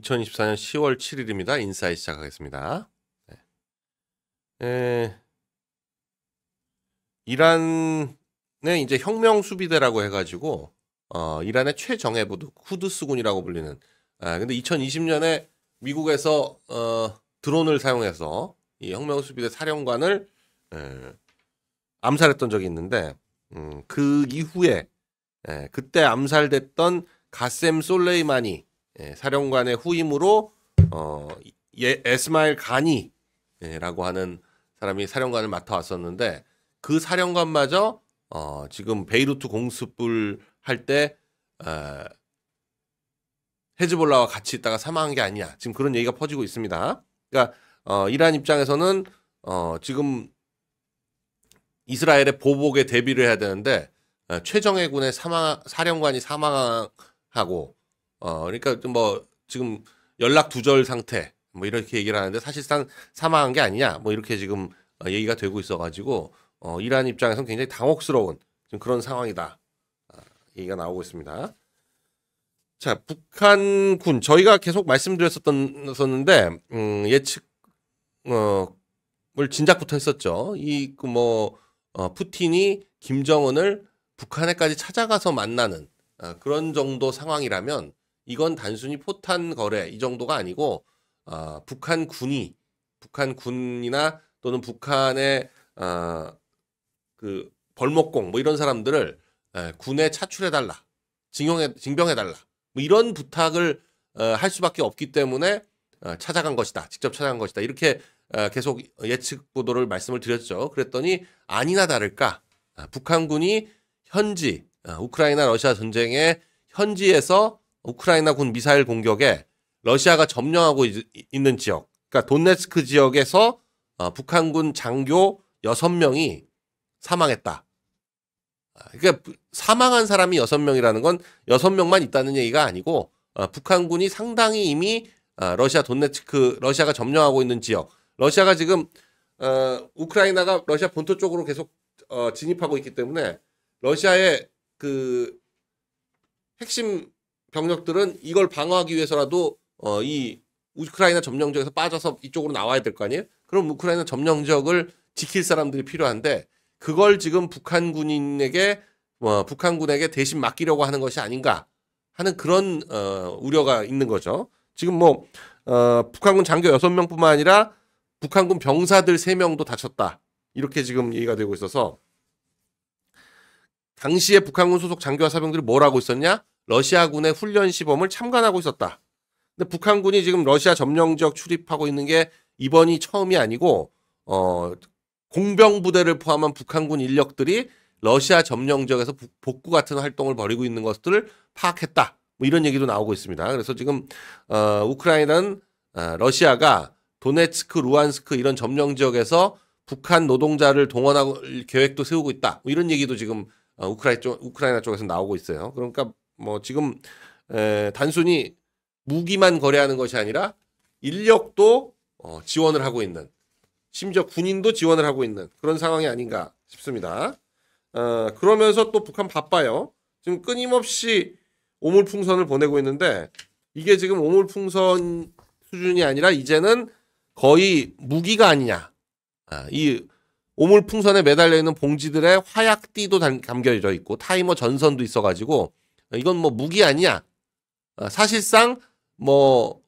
2024년 10월 7일입니다. 인사이 시작하겠습니다. 네. 에, 이란의 이제 혁명 수비대라고 해가지고 어, 이란의 최정예 부두 쿠드스군이라고 불리는. 아, 근데 2020년에 미국에서 어, 드론을 사용해서 이 혁명 수비대 사령관을 에, 암살했던 적이 있는데 음, 그 이후에 에, 그때 암살됐던 가셈 솔레이마니 예, 사령관의 후임으로 어, 예, 에스마일 가니라고 예, 하는 사람이 사령관을 맡아왔었는데 그 사령관마저 어, 지금 베이루트 공습을 할때 어, 헤즈볼라와 같이 있다가 사망한 게 아니냐 지금 그런 얘기가 퍼지고 있습니다. 그러니까 어, 이란 입장에서는 어, 지금 이스라엘의 보복에 대비를 해야 되는데 어, 최정예 군의 사마, 사령관이 사망하고 어, 그러니까 뭐 지금 연락 두절 상태 뭐 이렇게 얘기를 하는데 사실상 사망한 게 아니냐 뭐 이렇게 지금 어, 얘기가 되고 있어가지고 어, 이란 입장에서는 굉장히 당혹스러운 지금 그런 상황이다 어, 얘기가 나오고 있습니다. 자 북한군 저희가 계속 말씀드렸었던었는데 음, 예측 어을 진작부터 했었죠. 이뭐 그 어, 푸틴이 김정은을 북한에까지 찾아가서 만나는 어, 그런 정도 상황이라면 이건 단순히 포탄 거래 이 정도가 아니고 어, 북한 군이 북한 군이나 또는 북한의 어, 그 벌목공 뭐 이런 사람들을 에, 군에 차출해 달라 징용해 징병해 달라 뭐 이런 부탁을 어, 할 수밖에 없기 때문에 어, 찾아간 것이다 직접 찾아간 것이다 이렇게 어, 계속 예측 보도를 말씀을 드렸죠 그랬더니 아니나 다를까 아, 북한군이 현지 우크라이나 러시아 전쟁의 현지에서 우크라이나군 미사일 공격에 러시아가 점령하고 있, 는 지역, 그러니까 돈네츠크 지역에서 어, 북한군 장교 6명이 사망했다. 아, 그러니까 사망한 사람이 6명이라는 건 6명만 있다는 얘기가 아니고 어, 북한군이 상당히 이미 어, 러시아 돈네츠크, 러시아가 점령하고 있는 지역, 러시아가 지금 어, 우크라이나가 러시아 본토 쪽으로 계속 어, 진입하고 있기 때문에 러시아의 그 핵심 병력들은 이걸 방어하기 위해서라도 어, 이 우크라이나 점령 지역에서 빠져서 이쪽으로 나와야 될 거 아니에요? 그럼 우크라이나 점령 지역을 지킬 사람들이 필요한데 그걸 지금 북한 군인에게 어, 북한 군에게 대신 맡기려고 하는 것이 아닌가 하는 그런 어, 우려가 있는 거죠. 지금 뭐 어, 북한군 장교 여섯 명뿐만 아니라 북한군 병사들 세명도 다쳤다. 이렇게 지금 얘기가 되고 있어서 당시에 북한군 소속 장교와 사병들이 뭘 하고 있었냐? 러시아군의 훈련 시범을 참관하고 있었다. 근데 북한군이 지금 러시아 점령 지역 출입하고 있는 게 이번이 처음이 아니고 어 공병 부대를 포함한 북한군 인력들이 러시아 점령 지역에서 복구 같은 활동을 벌이고 있는 것들을 파악했다. 뭐 이런 얘기도 나오고 있습니다. 그래서 지금 어 우크라이나는 어, 러시아가 도네츠크, 루안스크 이런 점령 지역에서 북한 노동자를 동원하고 계획도 세우고 있다. 뭐 이런 얘기도 지금 어, 우 우크라이나 쪽에서 나오고 있어요. 그러니까 뭐 지금 에, 단순히 무기만 거래하는 것이 아니라 인력도 어, 지원을 하고 있는 심지어 군인도 지원을 하고 있는 그런 상황이 아닌가 싶습니다. 어, 그러면서 또 북한 바빠요. 지금 끊임없이 오물풍선을 보내고 있는데 이게 지금 오물풍선 수준이 아니라 이제는 거의 무기가 아니냐. 아, 이 오물풍선에 매달려 있는 봉지들의 화약띠도 담겨져 있고 타이머 전선도 있어가지고 이건 뭐 무기 아니야. 어, 사실상 뭐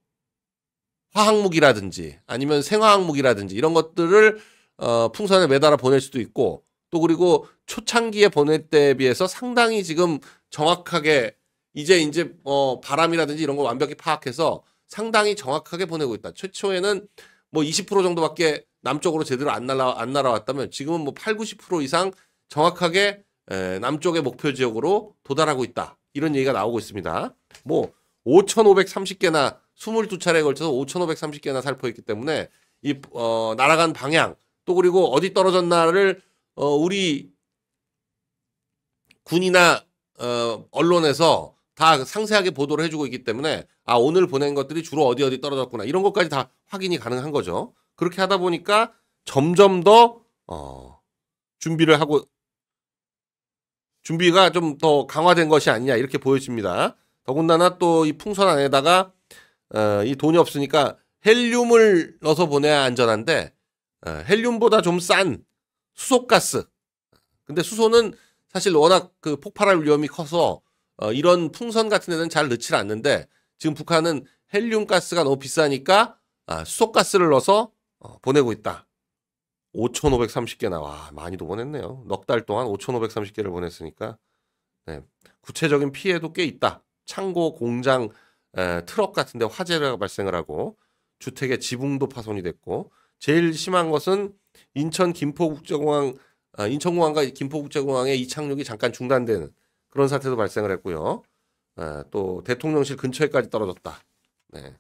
화학무기라든지 아니면 생화학무기라든지 이런 것들을 어, 풍선에 매달아 보낼 수도 있고 또 그리고 초창기에 보낼 때에 비해서 상당히 지금 정확하게 이제 이제 어, 바람이라든지 이런 걸 완벽히 파악해서 상당히 정확하게 보내고 있다. 최초에는 뭐 20% 정도밖에 남쪽으로 제대로 안 날아 안 날아왔다면 지금은 뭐 8, 90% 이상 정확하게 에, 남쪽의 목표 지역으로 도달하고 있다. 이런 얘기가 나오고 있습니다. 뭐 5,530개나 22차례에 걸쳐서 5,530개나 살포했기 때문에 이 어, 날아간 방향 또 그리고 어디 떨어졌나를 어, 우리 군이나 어, 언론에서 다 상세하게 보도를 해주고 있기 때문에 아 오늘 보낸 것들이 주로 어디 어디 떨어졌구나 이런 것까지 다 확인이 가능한 거죠. 그렇게 하다 보니까 점점 더 어, 준비를 하고 준비가 좀 더 강화된 것이 아니냐 이렇게 보여집니다. 더군다나 또 이 풍선 안에다가 어, 이 돈이 없으니까 헬륨을 넣어서 보내야 안전한데 어, 헬륨보다 좀 싼 수소가스. 근데 수소는 사실 워낙 그 폭발할 위험이 커서 어, 이런 풍선 같은 데는 잘 넣질 않는데 지금 북한은 헬륨 가스가 너무 비싸니까 아, 수소 가스를 넣어서 어, 보내고 있다. 5,530개나 와 많이도 보냈네요. 넉 달 동안 5,530개를 보냈으니까 네. 구체적인 피해도 꽤 있다. 창고 공장 에, 트럭 같은데 화재가 발생을 하고 주택의 지붕도 파손이 됐고 제일 심한 것은 인천 김포국제공항 아, 인천공항과 김포국제공항의 이착륙이 잠깐 중단된 그런 사태도 발생을 했고요. 에, 또 대통령실 근처에까지 떨어졌다. 네.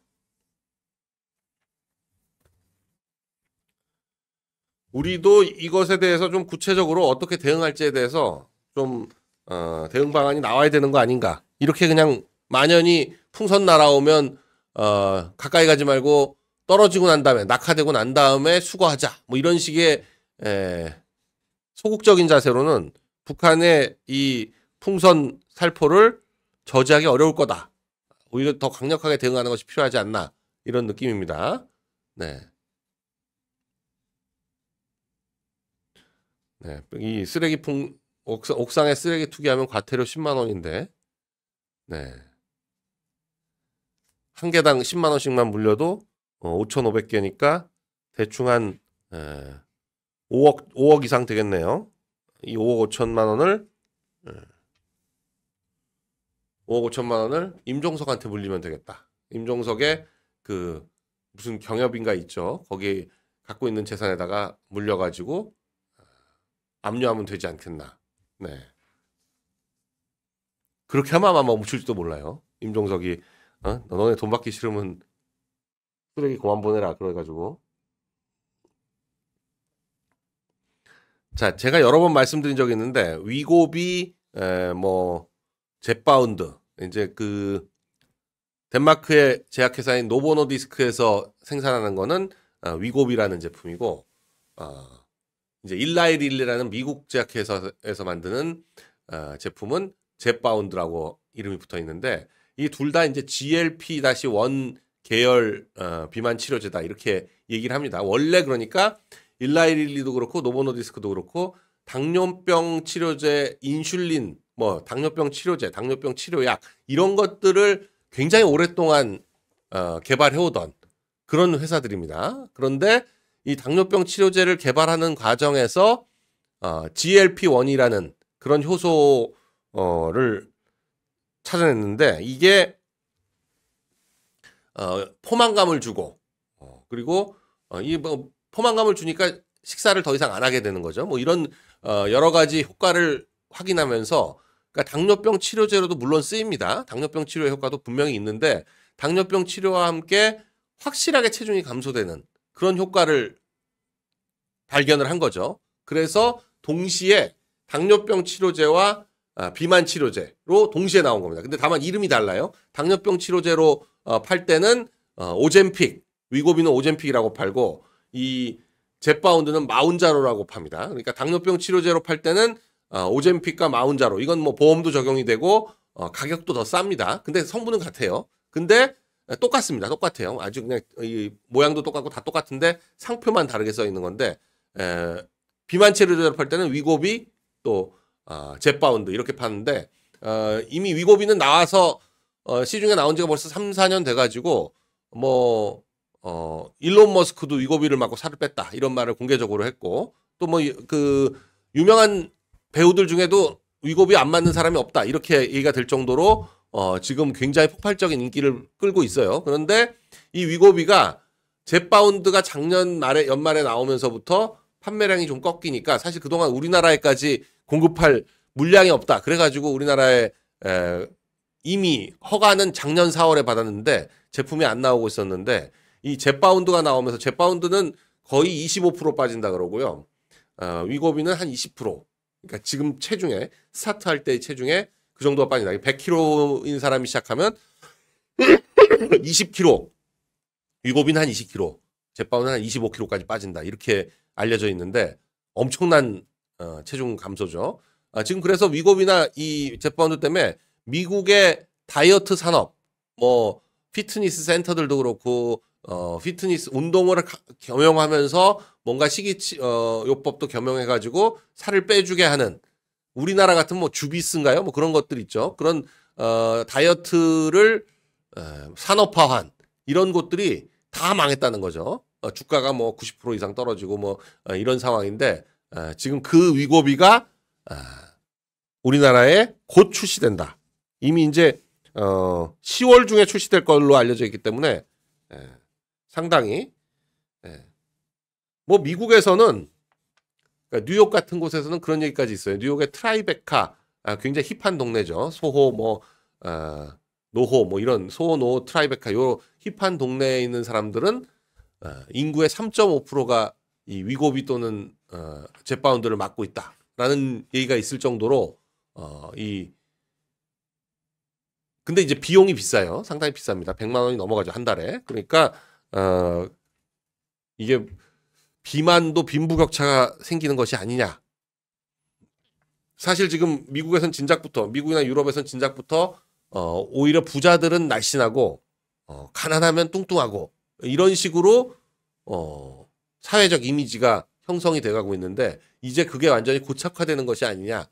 우리도 이것에 대해서 좀 구체적으로 어떻게 대응할지에 대해서 좀 어, 대응 방안이 나와야 되는 거 아닌가 이렇게 그냥 만연히 풍선 날아오면 어, 가까이 가지 말고 떨어지고 난 다음에 낙하되고 난 다음에 수거하자 뭐 이런 식의 에, 소극적인 자세로는 북한의 이 풍선 살포를 저지하기 어려울 거다 오히려 더 강력하게 대응하는 것이 필요하지 않나 이런 느낌입니다. 네. 네, 이 쓰레기 풍 옥상, 옥상에 쓰레기 투기하면 과태료 10만 원인데, 네, 한 개당 10만 원씩만 물려도 어, 5,500개니까 대충 한 에, 5억 5억 이상 되겠네요. 이 5억 5천만 원을 에, 5억 5천만 원을 임종석한테 물리면 되겠다. 임종석의 그 무슨 경협인가 있죠. 거기 갖고 있는 재산에다가 물려가지고 압류하면 되지 않겠나. 네. 그렇게 하면 아마 멈출지도 뭐 몰라요. 임종석이 어? 너네 돈 받기 싫으면 쓰레기 고만 보내라 그래가지고 자 제가 여러 번 말씀드린 적이 있는데 위고비 뭐 j 바운드 이제 그 덴마크의 제약회사인 노보노디스크에서 생산하는 거는 어, 위고비라는 제품이고 어, 이제 일라이릴리라는 미국 제약회사에서 만드는 어, 제품은 제 e 바운드라고 이름이 붙어 있는데 이 둘 다 이제 GLP-1 계열 어, 비만 치료제다 이렇게 얘기를 합니다. 원래 그러니까 일라이릴리도 그렇고 노보노디스크도 그렇고 당뇨병 치료제 인슐린 뭐 당뇨병 치료제, 당뇨병 치료약 이런 것들을 굉장히 오랫동안 어, 개발해오던 그런 회사들입니다. 그런데 이 당뇨병 치료제를 개발하는 과정에서 어, GLP-1이라는 그런 효소를 찾아냈는데 이게 어, 포만감을 주고 어, 그리고 어, 이뭐 포만감을 주니까 식사를 더 이상 안 하게 되는 거죠. 뭐 이런 어, 여러 가지 효과를 확인하면서 그러니까 당뇨병 치료제로도 물론 쓰입니다. 당뇨병 치료의 효과도 분명히 있는데 당뇨병 치료와 함께 확실하게 체중이 감소되는 그런 효과를 발견을 한 거죠. 그래서 동시에 당뇨병 치료제와 아, 비만 치료제로 동시에 나온 겁니다. 근데 다만 이름이 달라요. 당뇨병 치료제로 어, 팔 때는 어, 오젠픽, 위고비는 오젠픽이라고 팔고 이 제바운드는 마운자로라고 팝니다. 그러니까 당뇨병 치료제로 팔 때는 어, 오젠픽과 마운자로 이건 뭐 보험도 적용이 되고 가격도 더 쌉니다. 근데 성분은 같아요. 근데 네, 똑같습니다. 똑같아요. 아주 그냥 이 모양도 똑같고 다 똑같은데 상표만 다르게 써 있는 건데 에, 비만체를 조립할 때는 위고비 또 어, 아, 잿바운드 이렇게 파는데 어, 이미 위고비는 나와서 어, 시중에 나온 지가 벌써 3, 4년 돼가지고 뭐 어, 일론 머스크도 위고비를 맞고 살을 뺐다 이런 말을 공개적으로 했고 또 뭐 그 유명한 배우들 중에도 위고비 안 맞는 사람이 없다 이렇게 얘기가 될 정도로 어, 지금 굉장히 폭발적인 인기를 끌고 있어요. 그런데 이 위고비가 잿바운드가 작년 말에 연말에 나오면서부터 판매량이 좀 꺾이니까 사실 그동안 우리나라에까지 공급할 물량이 없다. 그래가지고 우리나라에 에, 이미 허가는 작년 4월에 받았는데 제품이 안 나오고 있었는데 이잿바운드가 나오면서 잿바운드는 거의 25% 빠진다 그러고요. 어, 위고비는 한 20%. 그러니까 지금 체중에 스타트할 때의 체중에 그 정도가 빠진다. 100kg인 사람이 시작하면 20kg, 유고비는 한 20kg, 제빵은 한 25kg까지 빠진다. 이렇게 알려져 있는데 엄청난 어, 체중 감소죠. 아, 지금 그래서 위고비나 이제빠운드 때문에 미국의 다이어트 산업, 뭐 피트니스 센터들도 그렇고 어, 피트니스 운동을 겸용하면서 뭔가 식이요법도 어, 겸용해가지고 살을 빼주게 하는 우리나라 같은 뭐 주비스인가요? 뭐 그런 것들 있죠. 그런 어, 다이어트를 어, 산업화한 이런 곳들이 다 망했다는 거죠. 어, 주가가 뭐 90% 이상 떨어지고 뭐 어, 이런 상황인데 어, 지금 그 위고비가 어, 우리나라에 곧 출시된다. 이미 이제 어, 10월 중에 출시될 걸로 알려져 있기 때문에 에, 상당히 에, 뭐 미국에서는 그러니까 뉴욕 같은 곳에서는 그런 얘기까지 있어요. 뉴욕의 트라이베카 아, 굉장히 힙한 동네죠. 소호 뭐 아, 노호 뭐 이런 소호 노호 트라이베카 요 힙한 동네에 있는 사람들은 아, 인구의 3.5%가 이 위고비 또는 어, 잭바운드를 맡고 있다라는 얘기가 있을 정도로 어, 이 근데 이제 비용이 비싸요. 상당히 비쌉니다. 100만 원이 넘어가죠. 한 달에. 그러니까 어 이게 비만도 빈부격차가 생기는 것이 아니냐. 사실 지금 미국에선 진작부터 미국이나 유럽에선 진작부터 어, 오히려 부자들은 날씬하고 어, 가난하면 뚱뚱하고 이런 식으로 어, 사회적 이미지가 형성이 돼가고 있는데 이제 그게 완전히 고착화되는 것이 아니냐.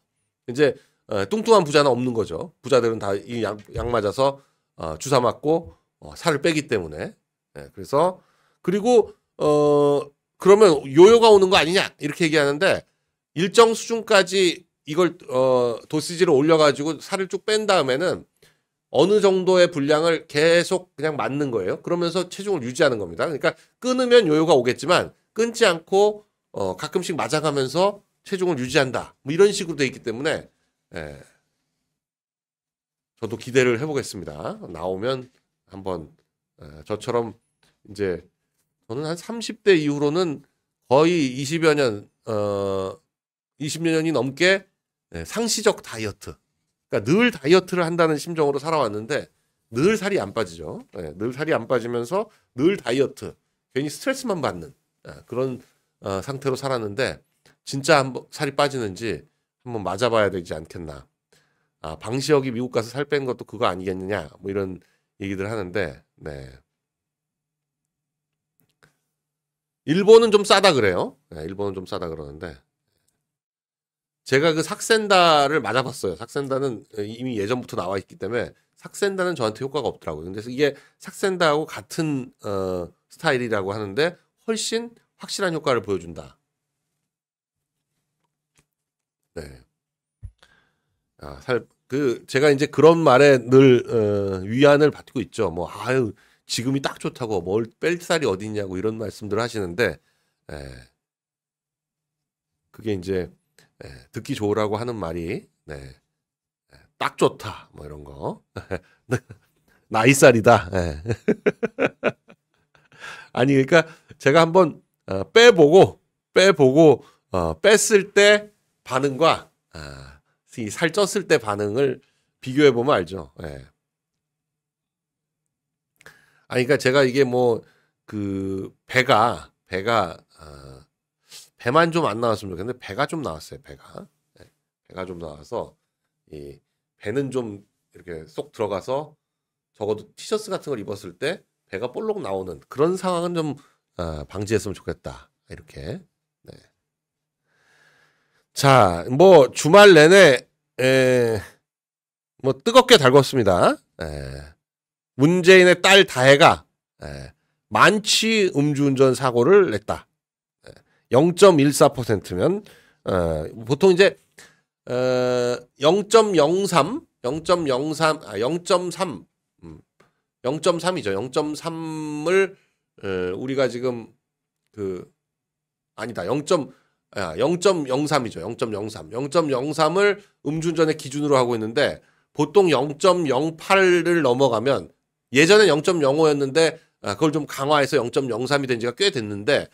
이제 어, 뚱뚱한 부자는 없는 거죠. 부자들은 다 이약 약 맞아서 어, 주사 맞고 어, 살을 빼기 때문에. 네, 그래서 그리고 어 그러면 요요가 오는 거 아니냐 이렇게 얘기하는데 일정 수준까지 이걸 어, 도시지를 올려가지고 살을 쭉 뺀 다음에는 어느 정도의 분량을 계속 그냥 맞는 거예요. 그러면서 체중을 유지하는 겁니다. 그러니까 끊으면 요요가 오겠지만 끊지 않고 어, 가끔씩 맞아가면서 체중을 유지한다. 뭐 이런 식으로 돼 있기 때문에 예, 저도 기대를 해보겠습니다. 나오면 한번 예, 저처럼 이제 저는 한 30대 이후로는 거의 20여 년, 어, 20여 년이 넘게 네, 상시적 다이어트. 그러니까 늘 다이어트를 한다는 심정으로 살아왔는데 늘 살이 안 빠지죠. 네, 늘 살이 안 빠지면서 늘 다이어트. 괜히 스트레스만 받는 네, 그런 어, 상태로 살았는데 진짜 한번 살이 빠지는지 한번 맞아봐야 되지 않겠나. 아, 방시혁이 미국 가서 살 뺀 것도 그거 아니겠느냐. 뭐 이런 얘기들 하는데, 네. 일본은 좀 싸다 그래요. 네, 일본은 좀 싸다 그러는데 제가 그 삭센다를 맞아봤어요. 삭센다는 예, 이미 예전부터 나와 있기 때문에 삭센다는 저한테 효과가 없더라고요. 근데 이게 삭센다하고 같은 어, 스타일이라고 하는데 훨씬 확실한 효과를 보여준다. 네. 아, 살, 그, 제가 이제 그런 말에 늘, 어, 위안을 받고 있죠. 뭐, 아유, 지금이 딱 좋다고 뭘 뺄 살이 어디 있냐고 이런 말씀들 하시는데 에, 예. 그게 이제 에, 예, 듣기 좋으라고 하는 말이 네, 에, 예, 딱 좋다 뭐 이런 거 나이 살이다 에. 아니 그러니까 제가 한번 어, 빼보고 빼보고 어, 뺐을 때 반응과 어, 살 쪘을 때 반응을 비교해 보면 알죠. 에. 아니 그러니까 제가 이게 뭐 그 배가 배가 어, 배만 좀 안 나왔으면 좋겠는데 배가 좀 나왔어요 배가 네. 배가 좀 나와서 이 배는 좀 이렇게 쏙 들어가서 적어도 티셔츠 같은 걸 입었을 때 배가 볼록 나오는 그런 상황은 좀 어, 방지했으면 좋겠다 이렇게 네. 자뭐 주말 내내 에, 뭐 뜨겁게 달궜습니다 에. 문재인의 딸 다혜가 예, 만취 음주운전 사고를 냈다. 0.14%면 예, 어, 보통 이제 0.03, 어, 0.03, 아, 0.3, 0.3이죠. 0.3을 우리가 지금 그 아니다. 0. 0.03이죠. 0.03. 0.03을 음주운전의 기준으로 하고 있는데 보통 0.08을 넘어가면 예전에 0.05였는데 아, 그걸 좀 강화해서 0.03이 된 지가 꽤 됐는데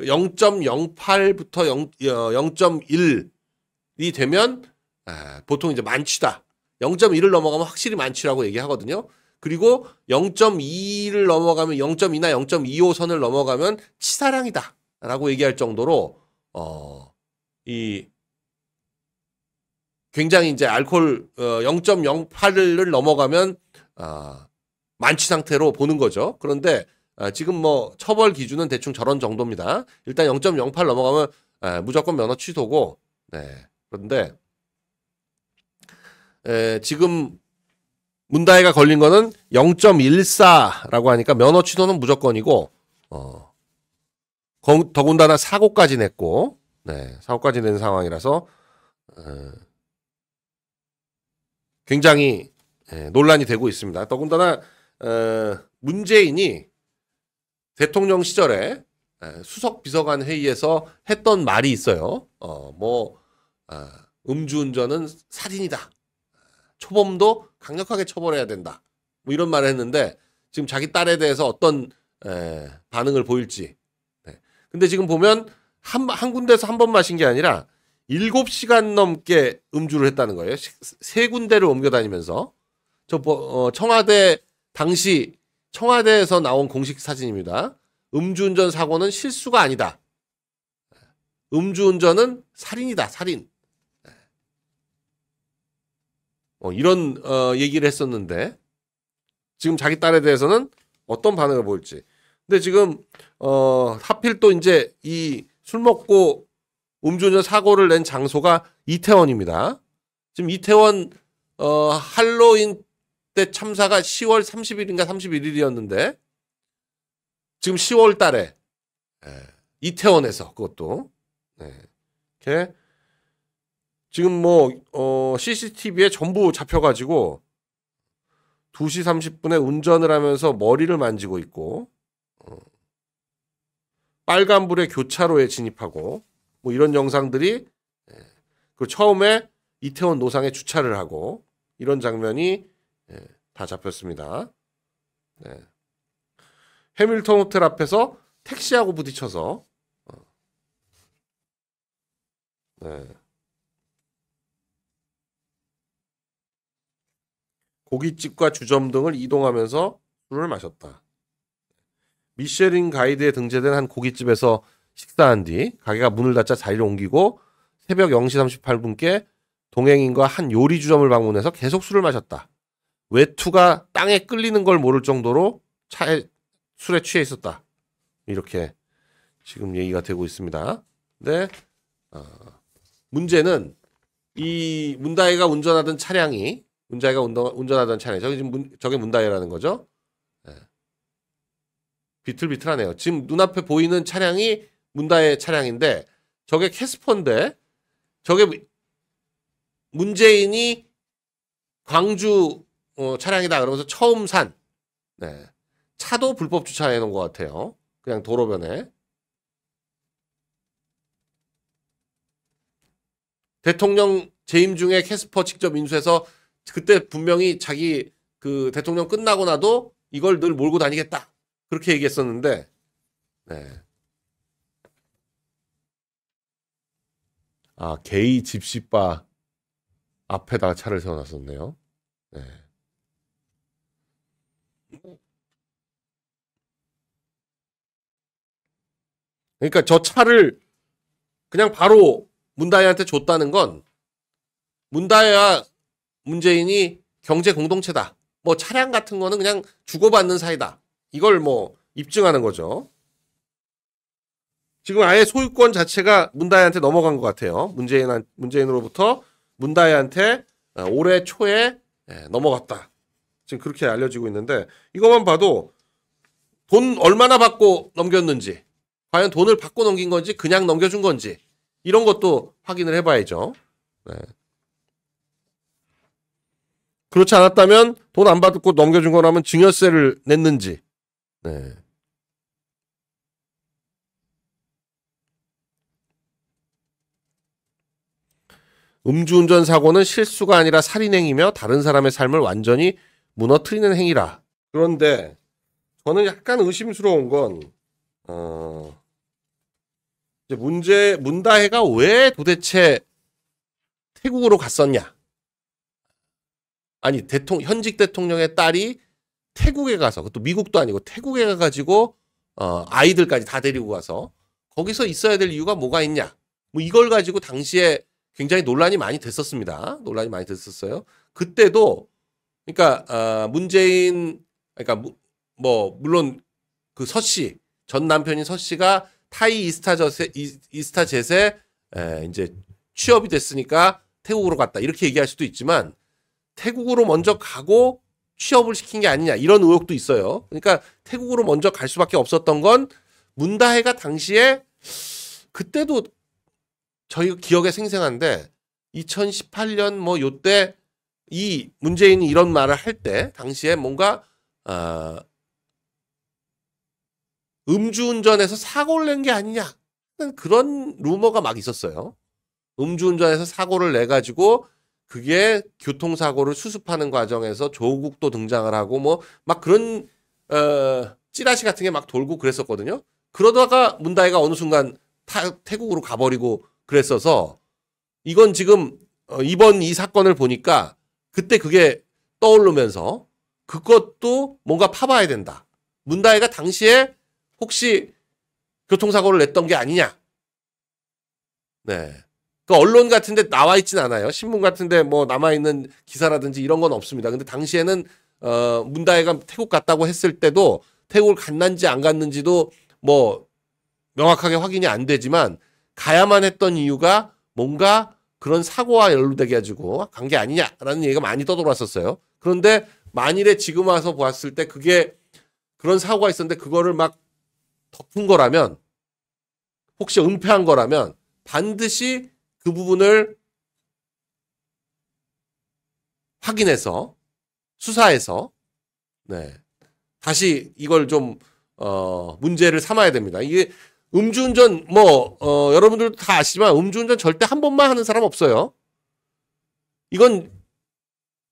0.08부터 0.1이 어, 되면 아, 보통 이제 만취다. 0.1을 넘어가면 확실히 만취라고 얘기하거든요. 그리고 0.2를 넘어가면 0.2나 0.25 선을 넘어가면 치사량이다라고 얘기할 정도로 어 이 굉장히 이제 알코올 0.08을 어, 넘어가면 어 만취 상태로 보는 거죠. 그런데 아, 지금 뭐 처벌 기준은 대충 저런 정도입니다. 일단 0.08 넘어가면 아, 무조건 면허 취소고 네. 그런데 지금 문다혜가 걸린 거는 0.14라고 하니까 면허 취소는 무조건이고 어, 더군다나 사고까지 냈고 네, 사고까지 낸 상황이라서 어, 굉장히 예, 논란이 되고 있습니다. 더군다나 어, 문재인이 대통령 시절에 수석 비서관 회의에서 했던 말이 있어요. 어, 뭐 어, 음주운전은 살인이다. 초범도 강력하게 처벌해야 된다. 뭐 이런 말을 했는데 지금 자기 딸에 대해서 어떤 에, 반응을 보일지. 네. 근데 지금 보면 한, 한 군데서 에한번 마신 게 아니라 일곱 시간 넘게 음주를 했다는 거예요. 세 군데를 옮겨 다니면서 저 어, 청와대 당시 청와대에서 나온 공식 사진입니다. 음주운전 사고는 실수가 아니다. 음주운전은 살인이다. 살인. 어, 이런 어, 얘기를 했었는데 지금 자기 딸에 대해서는 어떤 반응을 보일지. 근데 지금 어, 하필 또 이제 이 술 먹고 음주운전 사고를 낸 장소가 이태원입니다. 지금 이태원 어, 할로윈 그때 참사가 10월 30일인가 31일이었는데 지금 10월 달에 예, 이태원에서 그것도 예, 이렇게 지금 뭐 어, CCTV에 전부 잡혀가지고 2시 30분에 운전을 하면서 머리를 만지고 있고 어, 빨간불의 교차로에 진입하고 뭐 이런 영상들이 예, 그 처음에 이태원 노상에 주차를 하고 이런 장면이 예, 다 잡혔습니다. 네. 해밀턴 호텔 앞에서 택시하고 부딪혀서 어. 네. 고깃집과 주점 등을 이동하면서 술을 마셨다. 미쉐린 가이드에 등재된 한 고깃집에서 식사한 뒤 가게가 문을 닫자 자리를 옮기고 새벽 0시 38분께 동행인과 한 요리 주점을 방문해서 계속 술을 마셨다. 외투가 땅에 끌리는 걸 모를 정도로 차에 술에 취해 있었다. 이렇게 지금 얘기가 되고 있습니다. 근데 네. 어, 아, 문제는 이 문다이가 운전하던 차량이 문다이가 운전하던 차량 저게 지금 문, 저게 문다이라는 거죠. 네. 비틀비틀하네요. 지금 눈앞에 보이는 차량이 문다의 차량인데 저게 캐스퍼인데 저게 문재인이 광주 어, 차량이다 그러면서 처음 산 네. 차도 불법 주차해 놓은 것 같아요. 그냥 도로변에. 대통령 재임 중에 캐스퍼 직접 인수해서 그때 분명히 자기 그 대통령 끝나고 나도 이걸 늘 몰고 다니겠다. 그렇게 얘기했었는데, 네. 아, 게이 집시바 앞에다가 차를 세워놨었네요. 네. 그러니까 저 차를 그냥 바로 문다혜한테 줬다는 건 문다혜와 문재인이 경제 공동체다. 뭐 차량 같은 거는 그냥 주고받는 사이다. 이걸 뭐 입증하는 거죠. 지금 아예 소유권 자체가 문다혜한테 넘어간 것 같아요. 문재인 문재인으로부터 문다혜한테 어, 올해 초에 예, 넘어갔다. 지금 그렇게 알려지고 있는데 이것만 봐도 돈 얼마나 받고 넘겼는지 과연 돈을 받고 넘긴 건지 그냥 넘겨준 건지 이런 것도 확인을 해봐야죠. 네. 그렇지 않았다면 돈 안 받고 넘겨준 거라면 증여세를 냈는지. 네. 음주운전 사고는 실수가 아니라 살인행위며 다른 사람의 삶을 완전히 무너뜨리는 행위라. 그런데 저는 약간 의심스러운 건 어, 이제 문제 문다해가 왜 도대체 태국으로 갔었냐? 아니 대통 현직 대통령의 딸이 태국에 가서 그것도 미국도 아니고 태국에 가가지고 어, 아이들까지 다 데리고 가서 거기서 있어야 될 이유가 뭐가 있냐? 뭐 이걸 가지고 당시에 굉장히 논란이 많이 됐었습니다. 논란이 많이 됐었어요. 그때도 그러니까 어, 문재인 그러니까 뭐 물론 그 서 씨 전 남편인 서씨가 타이 이스타 저세 이스타 제세 에, 이제 취업이 됐으니까 태국으로 갔다 이렇게 얘기할 수도 있지만 태국으로 먼저 가고 취업을 시킨 게 아니냐 이런 의혹도 있어요. 그러니까 태국으로 먼저 갈 수밖에 없었던 건 문다해가 당시에 그때도 저희 기억에 생생한데 2018년 뭐 요때 이 문재인이 이런 말을 할 때 당시에 뭔가 어, 아, 음주운전에서 사고를 낸 게 아니냐 그런 루머가 막 있었어요. 음주운전에서 사고를 내 가지고 그게 교통사고를 수습하는 과정에서 조국도 등장을 하고 뭐 막 그런 어, 찌라시 같은 게 막 돌고 그랬었거든요. 그러다가 문다이가 어느 순간 타, 태국으로 가버리고 그랬어서 이건 지금 어, 이번 이 사건을 보니까 그때 그게 떠오르면서 그것도 뭔가 파봐야 된다. 문다혜가 당시에 혹시 교통사고를 그 냈던 게 아니냐. 네. 그 언론 같은데 나와 있진 않아요. 신문 같은데 뭐 남아 있는 기사라든지 이런 건 없습니다. 근데 당시에는 어 문다혜가 태국 갔다고 했을 때도 태국을 갔는지 안 갔는지도 뭐 명확하게 확인이 안 되지만 가야만 했던 이유가 뭔가 그런 사고와 연루되게 해주고 관계 아니냐라는 얘기가 많이 떠돌았었어요. 그런데 만일에 지금 와서 보았을 때 그게 그런 사고가 있었는데 그거를 막 덮은 거라면 혹시 은폐한 거라면 반드시 그 부분을 확인해서 수사해서 네. 다시 이걸 좀 어, 문제를 삼아야 됩니다. 이게 음주운전 뭐 어, 여러분들도 다 아시지만 음주운전 절대 한 번만 하는 사람 없어요. 이건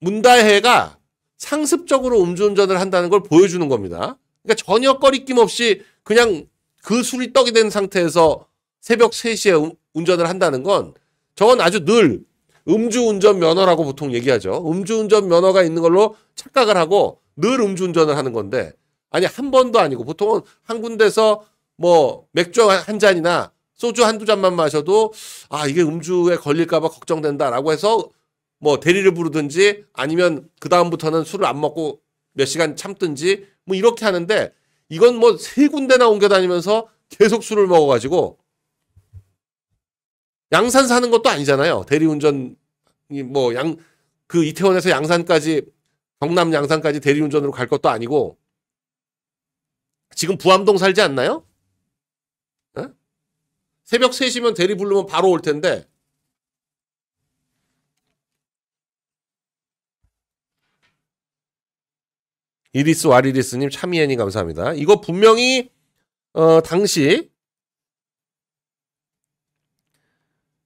문다해가 상습적으로 음주운전을 한다는 걸 보여주는 겁니다. 그러니까 전혀 꺼리낌 없이 그냥 그 술이 떡이 된 상태에서 새벽 3시에 운전을 한다는 건 저건 아주 늘 음주운전 면허라고 보통 얘기하죠. 음주운전 면허가 있는 걸로 착각을 하고 늘 음주운전을 하는 건데 아니 한 번도 아니고 보통은 한 군데서 뭐 맥주 한 잔이나 소주 한두 잔만 마셔도 아 이게 음주에 걸릴까봐 걱정된다라고 해서 뭐 대리를 부르든지 아니면 그 다음부터는 술을 안 먹고 몇 시간 참든지 뭐 이렇게 하는데 이건 뭐 세 군데나 옮겨 다니면서 계속 술을 먹어가지고 양산 사는 것도 아니잖아요 대리운전이 뭐 양 그 이태원에서 양산까지 경남 양산까지 대리운전으로 갈 것도 아니고 지금 부암동 살지 않나요? 새벽 3시면 대리 부르면 바로 올 텐데 이리스 와리리스님 참이엔이 감사합니다. 이거 분명히 어, 당시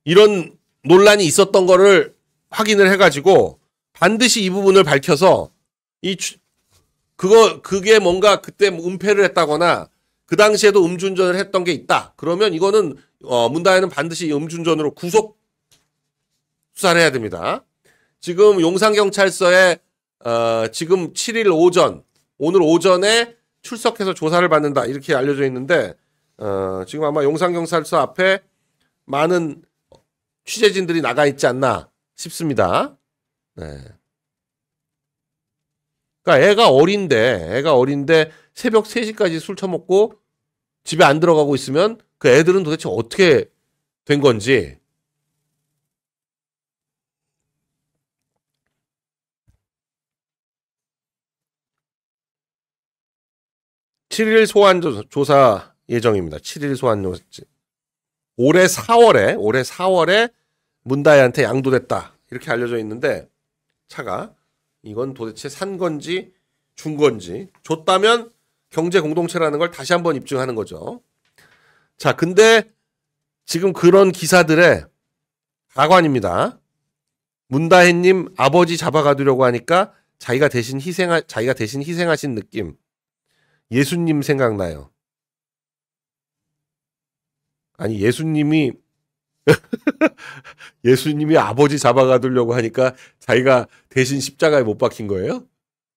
이런 논란이 있었던 거를 확인을 해가지고 반드시 이 부분을 밝혀서 이 그거 그게 뭔가 그때 은폐를 했다거나 그 당시에도 음주운전을 했던 게 있다. 그러면 이거는 어, 문다혜는 반드시 음주운전으로 구속 수사를 해야 됩니다. 지금 용산경찰서에 어, 지금 7일 오전 오늘 오전에 출석해서 조사를 받는다 이렇게 알려져 있는데 어, 지금 아마 용산경찰서 앞에 많은 취재진들이 나가 있지 않나 싶습니다. 네. 그러니까 애가 어린데 애가 어린데 새벽 3시까지 술 처먹고 집에 안 들어가고 있으면 그 애들은 도대체 어떻게 된 건지 7일 소환 조사 예정입니다. 7일 소환 조사. 올해 4월에 올해 4월에문다이한테 양도됐다. 이렇게 알려져 있는데 차가 이건 도대체 산 건지 준 건지 줬다면 경제 공동체라는 걸 다시 한번 입증하는 거죠. 자, 근데 지금 그런 기사들의 가관입니다. 문다혜님 아버지 잡아가두려고 하니까 자기가 대신 희생하 자기가 대신 희생하신 느낌. 예수님 생각나요. 아니 예수님이 예수님이 아버지 잡아가두려고 하니까 자기가 대신 십자가에 못 박힌 거예요?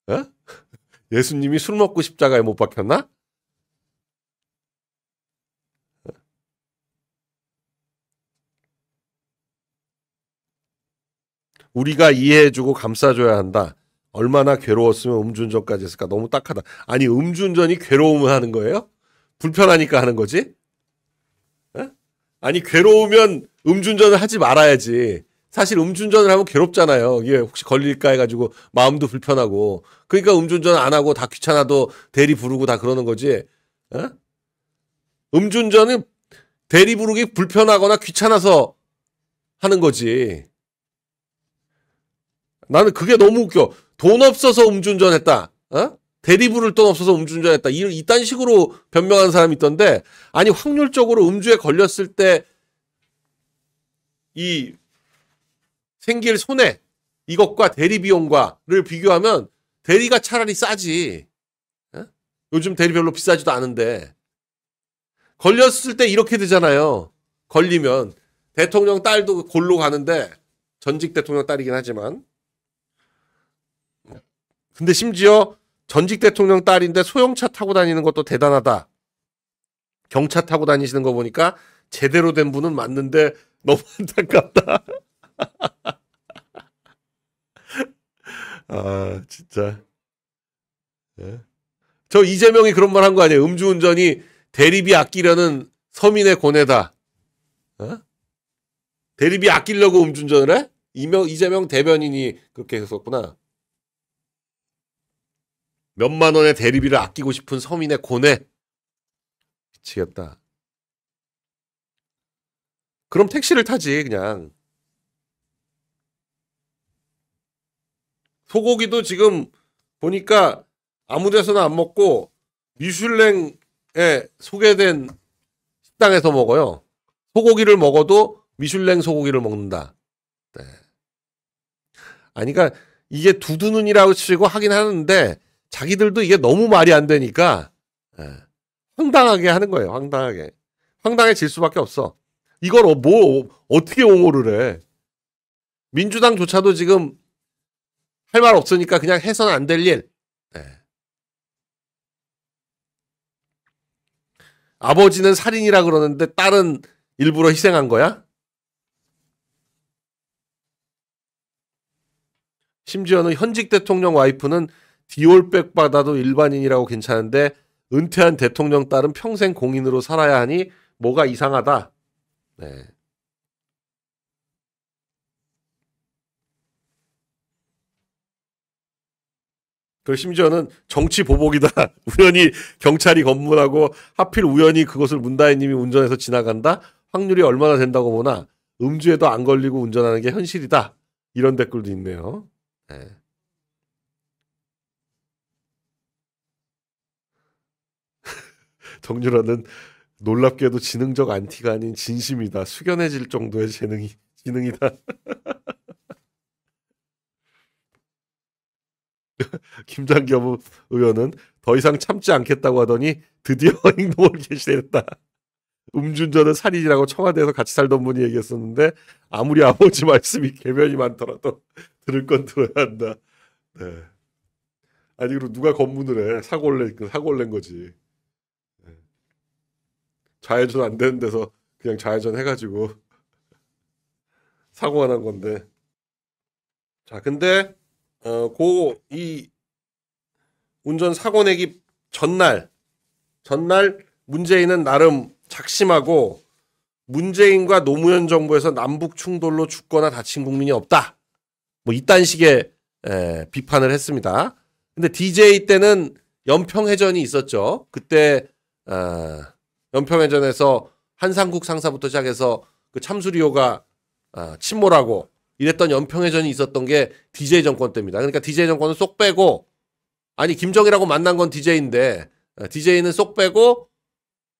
어? 예수님이 술 먹고 십자가에 못 박혔나? 우리가 이해해주고 감싸줘야 한다. 얼마나 괴로웠으면 음주운전까지 했을까? 너무 딱하다. 아니 음주운전이 괴로움을 하는 거예요? 불편하니까 하는 거지? 에? 아니 괴로우면 음주운전을 하지 말아야지. 사실 음주운전을 하면 괴롭잖아요. 이게 혹시 걸릴까 해가지고 마음도 불편하고. 그러니까 음주운전 안 하고 다 귀찮아도 대리 부르고 다 그러는 거지. 에? 음주운전은 대리 부르기 불편하거나 귀찮아서 하는 거지. 나는 그게 너무 웃겨. 돈 없어서 음주운전 했다. 어? 대리 부를 돈 없어서 음주운전 했다. 이, 이딴 식으로 변명하는 사람이 있던데, 아니, 확률적으로 음주에 걸렸을 때, 이 생길 손해, 이것과 대리 비용과를 비교하면 대리가 차라리 싸지. 어? 요즘 대리 별로 비싸지도 않은데. 걸렸을 때 이렇게 되잖아요. 걸리면. 대통령 딸도 골로 가는데, 전직 대통령 딸이긴 하지만. 근데 심지어 전직 대통령 딸인데 소형차 타고 다니는 것도 대단하다. 경차 타고 다니시는 거 보니까 제대로 된 분은 맞는데 너무 안타깝다. 아 진짜. 네. 저 이재명이 그런 말 한 거 아니에요? 음주운전이 대립이 아끼려는 서민의 고뇌다. 어? 대립이 아끼려고 음주운전을 해? 이명, 이재명 대변인이 그렇게 했었구나. 몇만 원의 대리비를 아끼고 싶은 서민의 고뇌. 미치겠다. 그럼 택시를 타지 그냥. 소고기도 지금 보니까 아무데서나 안 먹고 미슐랭에 소개된 식당에서 먹어요. 소고기를 먹어도 미슐랭 소고기를 먹는다. 네. 아니, 그러니까 이게 두두 눈이라고 치고 하긴 하는데 자기들도 이게 너무 말이 안 되니까 예, 황당하게 하는 거예요. 황당하게. 황당해질 수밖에 없어. 이걸 어, 뭐 어떻게 옹호를 해. 민주당조차도 지금 할 말 없으니까 그냥 해선 안될 일. 네. 아버지는 살인이라 그러는데 딸은 일부러 희생한 거야? 심지어는 현직 대통령 와이프는 디올백 받아도 일반인이라고 괜찮은데 은퇴한 대통령 딸은 평생 공인으로 살아야 하니 뭐가 이상하다. 네. 그 심지어는 정치 보복이다. 우연히 경찰이 검문하고 하필 우연히 그것을 문다혜님이 운전해서 지나간다. 확률이 얼마나 된다고 보나 음주에도 안 걸리고 운전하는 게 현실이다. 이런 댓글도 있네요. 네. 정유라는 놀랍게도 지능적 안티가 아닌 진심이다. 숙연해질 정도의 재능이 지능이다. 김장겸 의원은 더 이상 참지 않겠다고 하더니 드디어 행동을 개시했다. 음준전은 살인이라고 청와대에서 같이 살던 분이 얘기했었는데 아무리 아버지 말씀이 개변이 많더라도 들을 건 들어야 한다. 네. 아니 그리고 누가 검문을 해 사고를 낸 사고를 낸 거지. 좌회전 안 되는 데서 그냥 좌회전 해가지고 사고가 난 건데. 자, 근데 어, 고 이 운전 사고 내기 전날 전날 문재인은 나름 작심하고 문재인과 노무현 정부에서 남북 충돌로 죽거나 다친 국민이 없다. 뭐 이딴 식의 에, 비판을 했습니다. 근데 DJ 때는 연평해전이 있었죠. 그때 어, 연평해전에서 한상국 상사부터 시작해서 그 참수리호가 아, 침몰하고 이랬던 연평해전이 있었던 게 DJ 정권 때입니다. 그러니까 DJ 정권은 쏙 빼고 아니 김정이라고 만난 건 DJ인데 DJ는 아, 쏙 빼고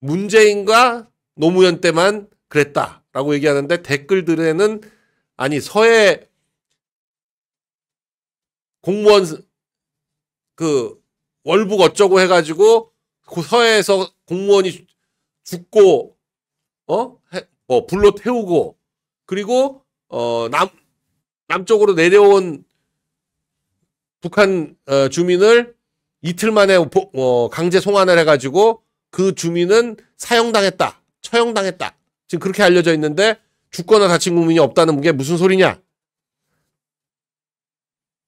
문재인과 노무현 때만 그랬다라고 얘기하는데 댓글들에는 아니 서해 공무원 그 월북 어쩌고 해가지고 그 서해에서 공무원이 죽고 어? 해, 어 불로 태우고 그리고 어 남 남쪽으로 내려온 북한 어, 주민을 이틀 만에 어, 강제 송환을 해가지고 그 주민은 사형당했다, 처형당했다. 지금 그렇게 알려져 있는데 죽거나 다친 국민이 없다는 게 무슨 소리냐?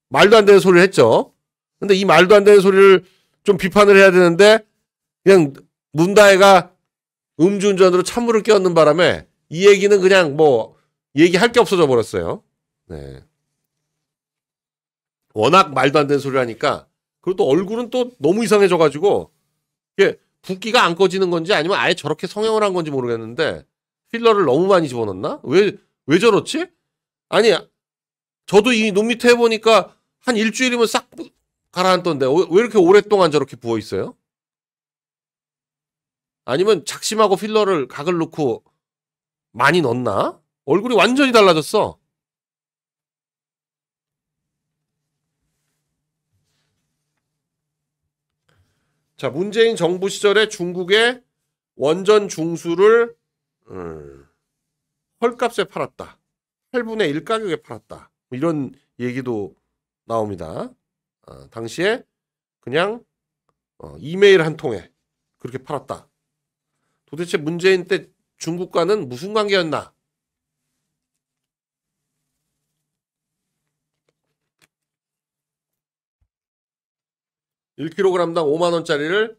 말도 안 되는 소리를 했죠. 근데 이 말도 안 되는 소리를 좀 비판을 해야 되는데 그냥 문다혜가 음주운전으로 찬물을 끼얹는 바람에 이 얘기는 그냥 뭐 얘기할 게 없어져 버렸어요. 네. 워낙 말도 안 되는 소리를 하니까 그리고 또 얼굴은 또 너무 이상해져 가지고 이게 붓기가 안 꺼지는 건지 아니면 아예 저렇게 성형을 한 건지 모르겠는데 필러를 너무 많이 집어넣나? 왜 왜 저렇지? 아니 저도 이 눈 밑에 보니까 한 일주일이면 싹 가라앉던데 왜 이렇게 오랫동안 저렇게 부어 있어요? 아니면 작심하고 필러를 각을 놓고 많이 넣었나? 얼굴이 완전히 달라졌어. 자, 문재인 정부 시절에 중국의 원전 중수를 음, 헐값에 팔았다. 8분의 1 가격에 팔았다. 이런 얘기도 나옵니다. 어, 당시에 그냥 어, 이메일 한 통에 그렇게 팔았다. 도대체 문재인 때 중국과는 무슨 관계였나? (1kg당) (5만 원짜리를)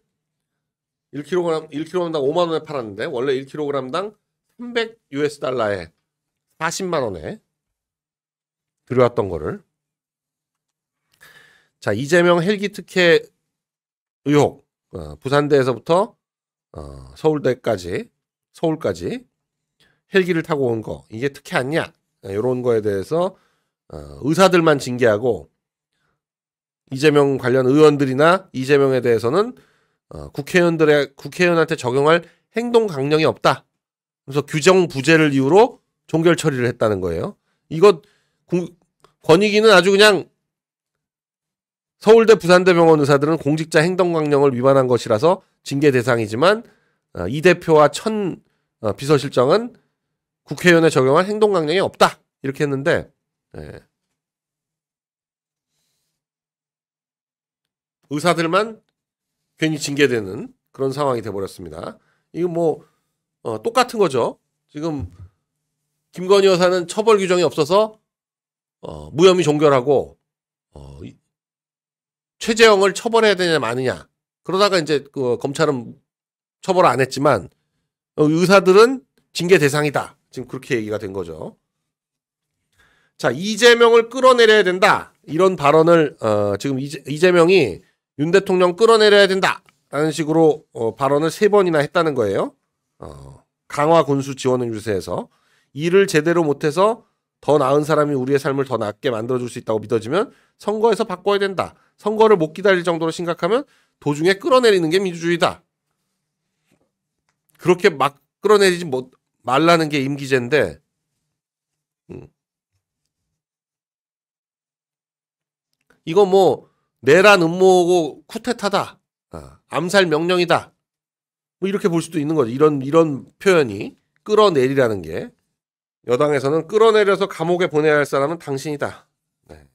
(1kg) (1kg당) (5만 원에) 팔았는데 원래 (1kg당) (300 US 달러에) (40만 원에) 들여왔던 거를 자 이재명 헬기 특혜 의혹 어, 부산대에서부터 어, 서울대까지 서울까지 헬기를 타고 온 거 이게 특혜 아니냐 이런 어, 거에 대해서 어, 의사들만 징계하고 이재명 관련 의원들이나 이재명에 대해서는 어, 국회의원들의 국회의원한테 적용할 행동 강령이 없다. 그래서 규정 부재를 이유로 종결 처리를 했다는 거예요. 이것 공, 권익위는 아주 그냥 서울대 부산대병원 의사들은 공직자 행동강령을 위반한 것이라서 징계 대상이지만 어, 이 대표와 천 어, 비서실장은 국회의원에 적용한 행동강령이 없다 이렇게 했는데 예. 의사들만 괜히 징계되는 그런 상황이 돼버렸습니다. 이거 뭐 어, 똑같은 거죠. 지금 김건희 여사는 처벌 규정이 없어서 어, 무혐의 종결하고 어, 최재형을 처벌해야 되냐 마느냐. 그러다가 이제 그 검찰은 처벌 안 했지만 어, 의사들은 징계 대상이다. 지금 그렇게 얘기가 된 거죠. 자 이재명을 끌어내려야 된다. 이런 발언을 어, 지금 이재, 명이윤 대통령 끌어내려야 된다라는 식으로 어, 발언을 세 번이나 했다는 거예요. 어, 강화 군수 지원을 유세해서 일을 제대로 못해서 더 나은 사람이 우리의 삶을 더 낫게 만들어줄 수 있다고 믿어지면 선거에서 바꿔야 된다. 선거를 못 기다릴 정도로 심각하면 도중에 끌어내리는 게 민주주의다. 그렇게 막 끌어내리지 못 말라는 게 임기제인데, 음. 이거 뭐 내란 음모고 쿠테타다 아, 암살 명령이다, 뭐 이렇게 볼 수도 있는 거죠. 이런 이런 표현이 끌어내리라는 게. 여당에서는 끌어내려서 감옥에 보내야 할 사람은 당신이다. 네.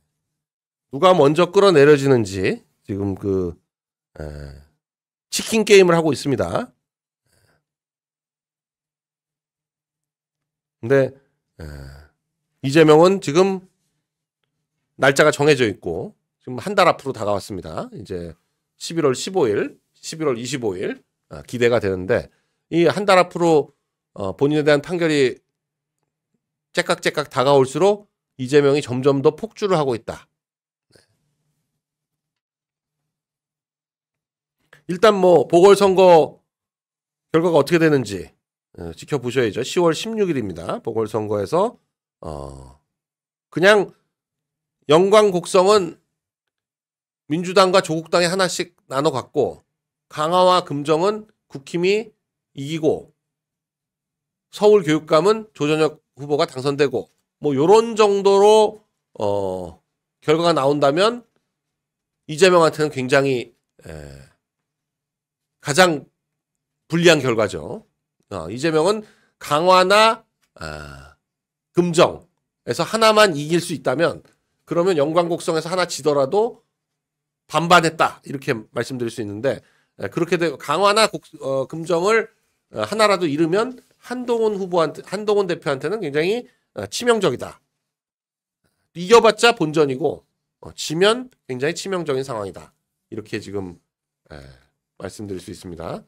누가 먼저 끌어내려지는지 지금 그 에, 치킨 게임을 하고 있습니다. 근데 에, 이재명은 지금 날짜가 정해져 있고 지금 한 달 앞으로 다가왔습니다. 이제 11월 15일, 11월 25일 아, 기대가 되는데 이 한 달 앞으로 어, 본인에 대한 판결이 째깍째깍 다가올수록 이재명이 점점 더 폭주를 하고 있다. 네. 일단 뭐 보궐선거 결과가 어떻게 되는지 어, 지켜보셔야죠. 10월 16일입니다. 보궐선거에서 어 그냥 영광 곡성은 민주당과 조국당이 하나씩 나눠 갔고 강화와 금정은 국힘이 이기고 서울 교육감은 조전혁 후보가 당선되고 뭐 요런 정도로 어 결과가 나온다면 이재명한테는 굉장히 에, 가장 불리한 결과죠. 어, 이재명은 강화나 아, 금정에서 하나만 이길 수 있다면 그러면 영광곡성에서 하나 지더라도 반반했다 이렇게 말씀드릴 수 있는데 에, 그렇게 되고 강화나 곡, 어, 금정을 어, 하나라도 잃으면 한동훈 후보한테 한동훈 대표한테는 굉장히 어, 치명적이다. 이겨봤자 본전이고 어, 지면 굉장히 치명적인 상황이다. 이렇게 지금 에, 말씀드릴 수 있습니다.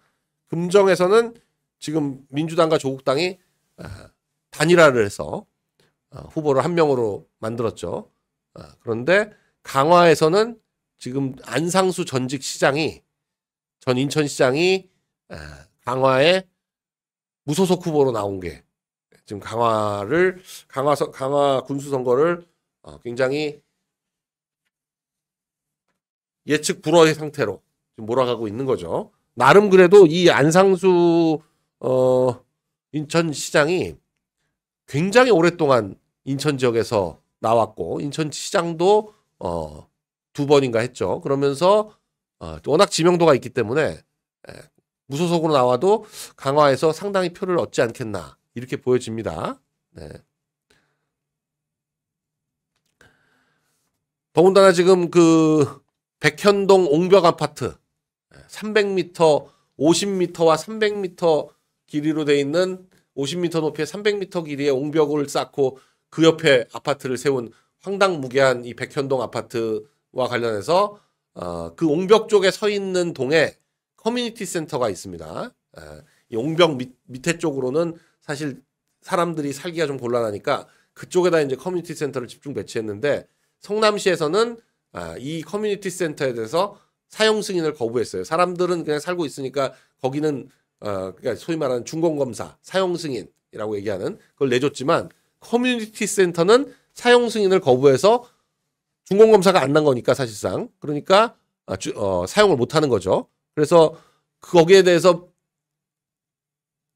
금정에서는 지금 민주당과 조국당이 단일화를 해서 어, 후보를 한 명으로 만들었죠. 그런데 강화에서는 지금 안상수 전직 시장이 전 인천시장이 강화에 무소속 후보로 나온 게 지금 강화를 강화 강화 군수 선거를 어, 굉장히 예측 불허의 상태로 지금 몰아가고 있는 거죠. 나름 그래도 이 안상수 어, 인천시장이 굉장히 오랫동안 인천 지역에서 나왔고 인천시장도 어, 두 번인가 했죠. 그러면서 어, 워낙 지명도가 있기 때문에 예, 무소속으로 나와도 강화해서 상당히 표를 얻지 않겠나 이렇게 보여집니다. 네. 더군다나 지금 그 백현동 옹벽 아파트 300m, 50m와 300m 길이로 돼 있는 50m 높이에 300m 길이의 옹벽을 쌓고 그 옆에 아파트를 세운 황당무계한 이 백현동 아파트와 관련해서 어, 그 옹벽 쪽에 서 있는 동에 커뮤니티 센터가 있습니다. 용병 예, 밑, 밑에 쪽으로는 사실 사람들이 살기가 좀 곤란하니까 그쪽에다 이제 커뮤니티 센터를 집중 배치했는데 성남시에서는 아, 이 커뮤니티 센터에 대해서 사용 승인을 거부했어요. 사람들은 그냥 살고 있으니까 거기는 어, 그니까 소위 말하는 중공검사 사용 승인이라고 얘기하는 그걸 내줬지만 커뮤니티 센터는 사용 승인을 거부해서 중공검사가 안 난 거니까 사실상 그러니까 아, 어, 사용을 못 하는 거죠. 그래서 거기에 대해서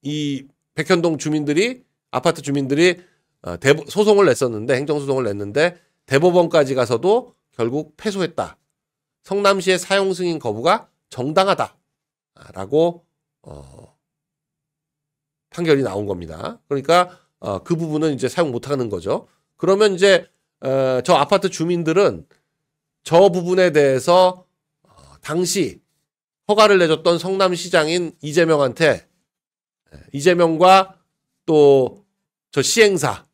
이 백현동 주민들이 아파트 주민들이 어, 소송을 냈었는데 행정소송을 냈는데 대법원까지 가서도 결국 패소했다. 성남시의 사용 승인 거부가 정당하다라고 어, 판결이 나온 겁니다. 그러니까 어, 그 부분은 이제 사용 못하는 거죠. 그러면 이제 어, 저 아파트 주민들은 저 부분에 대해서 어, 당시 허가를 내줬던 성남시장인 이재명한테 예, 이재명과 또 저 시행사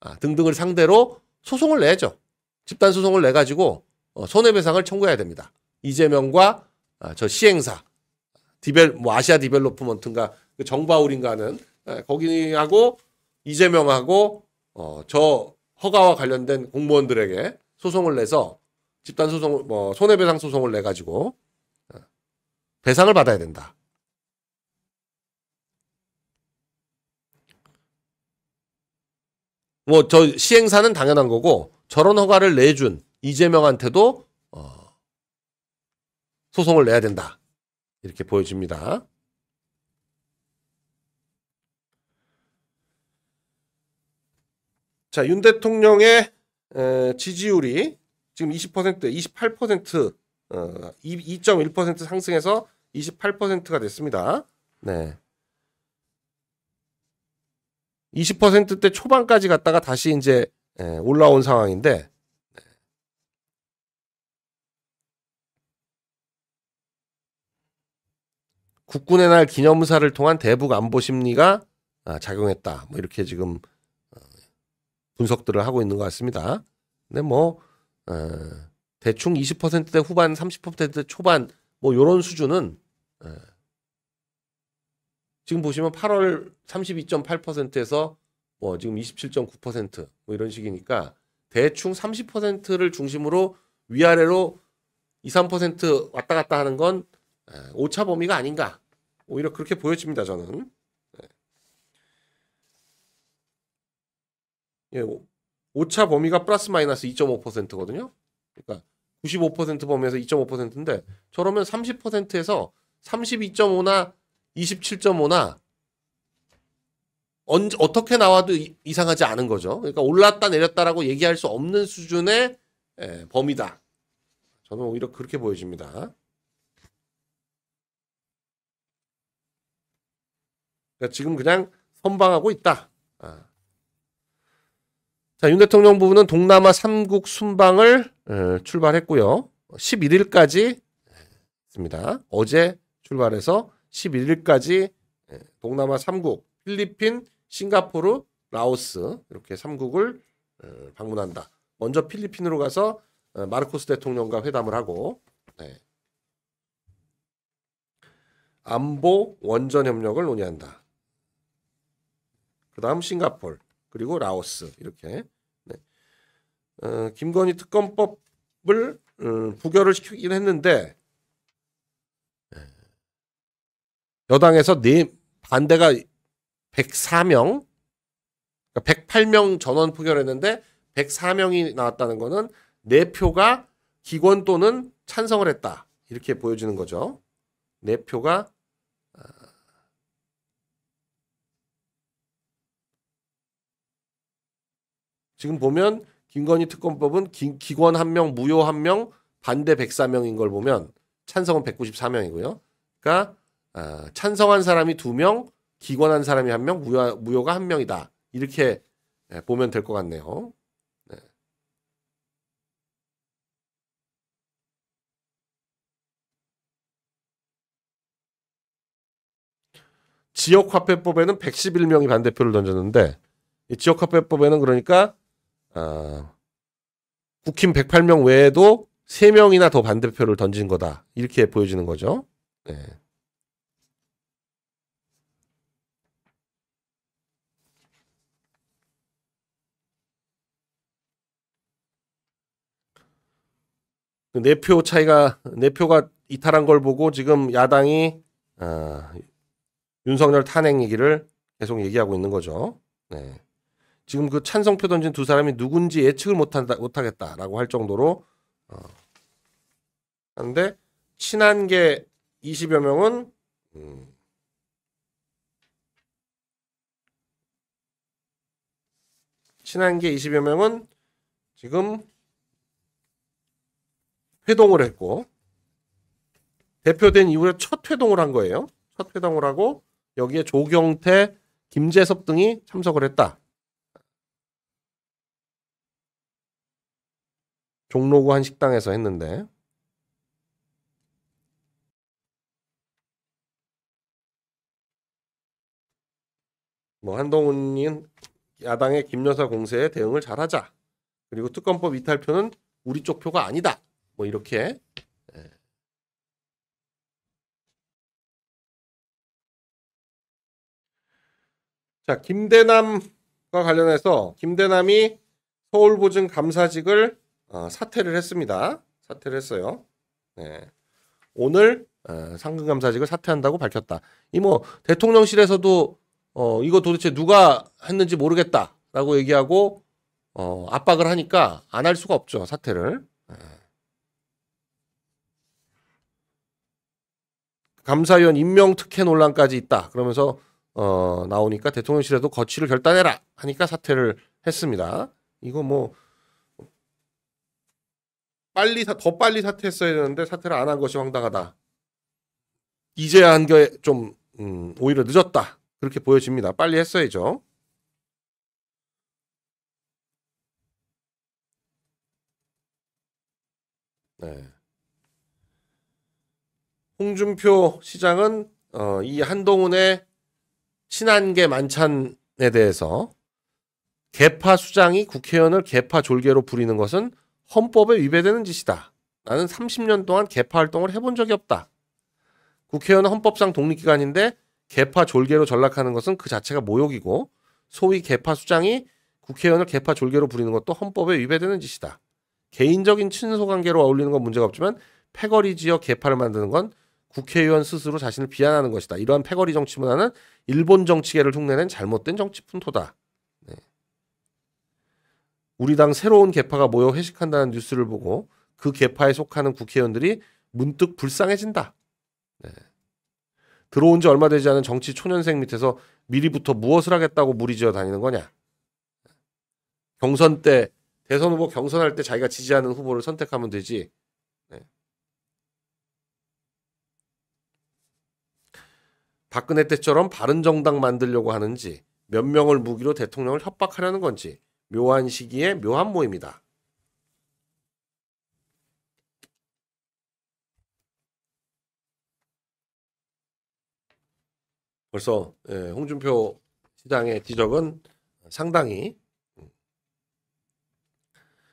아, 등등을 상대로 소송을 내죠. 집단 소송을 내 가지고 어, 손해배상을 청구해야 됩니다. 이재명과 아, 저 시행사 디벨 뭐 아시아 디벨로프먼트인가 그 정바울인가 하는 예, 거기하고 이재명하고 어, 저 허가와 관련된 공무원들에게 소송을 내서 집단 소송 뭐 손해배상 소송을 내 가지고 배상을 받아야 된다. 뭐 저 시행사는 당연한 거고 저런 허가를 내준 이재명한테도 어 소송을 내야 된다. 이렇게 보여집니다. 자, 윤 대통령의 에, 지지율이 지금 20% 28% 어, 2.1% 상승해서 28%가 됐습니다. 네. 20%대 초반까지 갔다가 다시 이제 예, 올라온 상황인데 네. 국군의 날 기념사를 통한 대북 안보 심리가 아, 작용했다. 뭐 이렇게 지금 어, 분석들을 하고 있는 것 같습니다. 근데 뭐 어, 대충 20%대 후반, 30%대 초반 뭐 이런 수준은 예. 지금 보시면 8월 32.8%에서 뭐 지금 27.9%뭐 이런 식이니까 대충 30%를 중심으로 위아래로 2, 3% 왔다 갔다 하는 건 예, 오차 범위가 아닌가. 오히려 그렇게 보여집니다, 저는. 예, 예 오차 범위가 플러스 마이너스 2.5%거든요. 그러니까 95% 범위에서 2.5%인데 저러면 30%에서 32.5나 27.5나 언제 어떻게 나와도 이, 상하지 않은 거죠. 그러니까 올랐다 내렸다라고 얘기할 수 없는 수준의 예, 범위다. 저는 오히려 그렇게 보여집니다. 그러니까 지금 그냥 선방하고 있다. 아. 자, 윤 대통령 부부는 동남아 3국 순방을 예, 출발했고요. 11일까지 있습니다 어제 출발해서 11일까지 예, 동남아 3국 필리핀, 싱가포르, 라오스 이렇게 3국을 어, 방문한다. 먼저 필리핀으로 가서 어, 마르코스 대통령과 회담을 하고 네. 안보 원전 협력을 논의한다. 그다음 싱가폴 그리고 라오스 이렇게 네. 어, 김건희 특검법을 음, 부결을 시키긴 했는데 여당에서 네 반대가 104명, 108명 그러니까 전원 표결했는데 104명이 나왔다는 것은 네 표가 기권 또는 찬성을 했다 이렇게 보여지는 거죠. 네 표가 아, 지금 보면 김건희 특검법은 기, 기권 한 명, 무효 한 명, 반대 104명인 걸 보면 찬성은 194명이고요. 그러니까 어, 찬성한 사람이 두 명, 기권한 사람이 한 명, 무효, 무효가 한 명이다. 이렇게 예, 보면 될 것 같네요. 네. 지역화폐법에는 111명이 반대표를 던졌는데 이 지역화폐법에는 그러니까 어, 국힘 108명 외에도 3명이나 더 반대표를 던진 거다. 이렇게 보여지는 거죠. 네. 그 내표 차이가 내표가 이탈한 걸 보고 지금 야당이 어, 윤석열 탄핵 얘기를 계속 얘기하고 있는 거죠. 네. 지금 그 찬성표 던진 두 사람이 누군지 예측을 못한다 못하겠다라고 할 정도로 어. 그런는데 친한 게 20여 명은 음. 친한 게 20여 명은 지금 회동을 했고 대표된 이후에 첫 회동을 한 거예요. 첫 회동을 하고 여기에 조경태, 김재섭 등이 참석을 했다. 종로구 한 식당에서 했는데 뭐 한동훈인 야당의 김여사 공세에 대응을 잘하자. 그리고 특검법 이탈표는 우리 쪽 표가 아니다. 뭐 이렇게 예. 자 김대남과 관련해서 김대남이 서울보증 감사직을 어, 사퇴를 했습니다. 사퇴를 했어요. 네. 오늘 어, 상근감사직을 사퇴한다고 밝혔다. 이 뭐 대통령실에서도 어, 이거 도대체 누가 했는지 모르겠다라고 얘기하고 어, 압박을 하니까 안 할 수가 없죠 사퇴를. 감사위원 임명 특혜 논란까지 있다. 그러면서 어, 나오니까 대통령실에도 거취를 결단해라 하니까 사퇴를 했습니다. 이거 뭐 빨리 사, 더 빨리 사퇴했어야 되는데 사퇴를 안 한 것이 황당하다. 이제야 한 게 좀 음, 오히려 늦었다. 그렇게 보여집니다. 빨리 했어야죠. 네. 홍준표 시장은 어, 이 한동훈의 친한계 만찬에 대해서 개파 수장이 국회의원을 개파 졸개로 부리는 것은 헌법에 위배되는 짓이다. 나는 30년 동안 개파 활동을 해본 적이 없다. 국회의원은 헌법상 독립기관인데 개파 졸개로 전락하는 것은 그 자체가 모욕이고 소위 개파 수장이 국회의원을 개파 졸개로 부리는 것도 헌법에 위배되는 짓이다. 개인적인 친소관계로 어울리는 건 문제가 없지만 패거리 지역 개파를 만드는 건 국회의원 스스로 자신을 비난하는 것이다. 이러한 패거리 정치 문화는 일본 정치계를 흉내낸 잘못된 정치 풍토다. 네. 우리 당 새로운 개파가 모여 회식한다는 뉴스를 보고 그 개파에 속하는 국회의원들이 문득 불쌍해진다. 네. 들어온 지 얼마 되지 않은 정치 초년생 밑에서 미리부터 무엇을 하겠다고 무리지어 다니는 거냐. 경선 때 대선 후보 경선할 때 자기가 지지하는 후보를 선택하면 되지. 박근혜 때처럼 바른 정당 만들려고 하는지 몇 명을 무기로 대통령을 협박하려는 건지 묘한 시기에 묘한 모입니다. 벌써 예, 홍준표 시장의 지적은 상당히 음,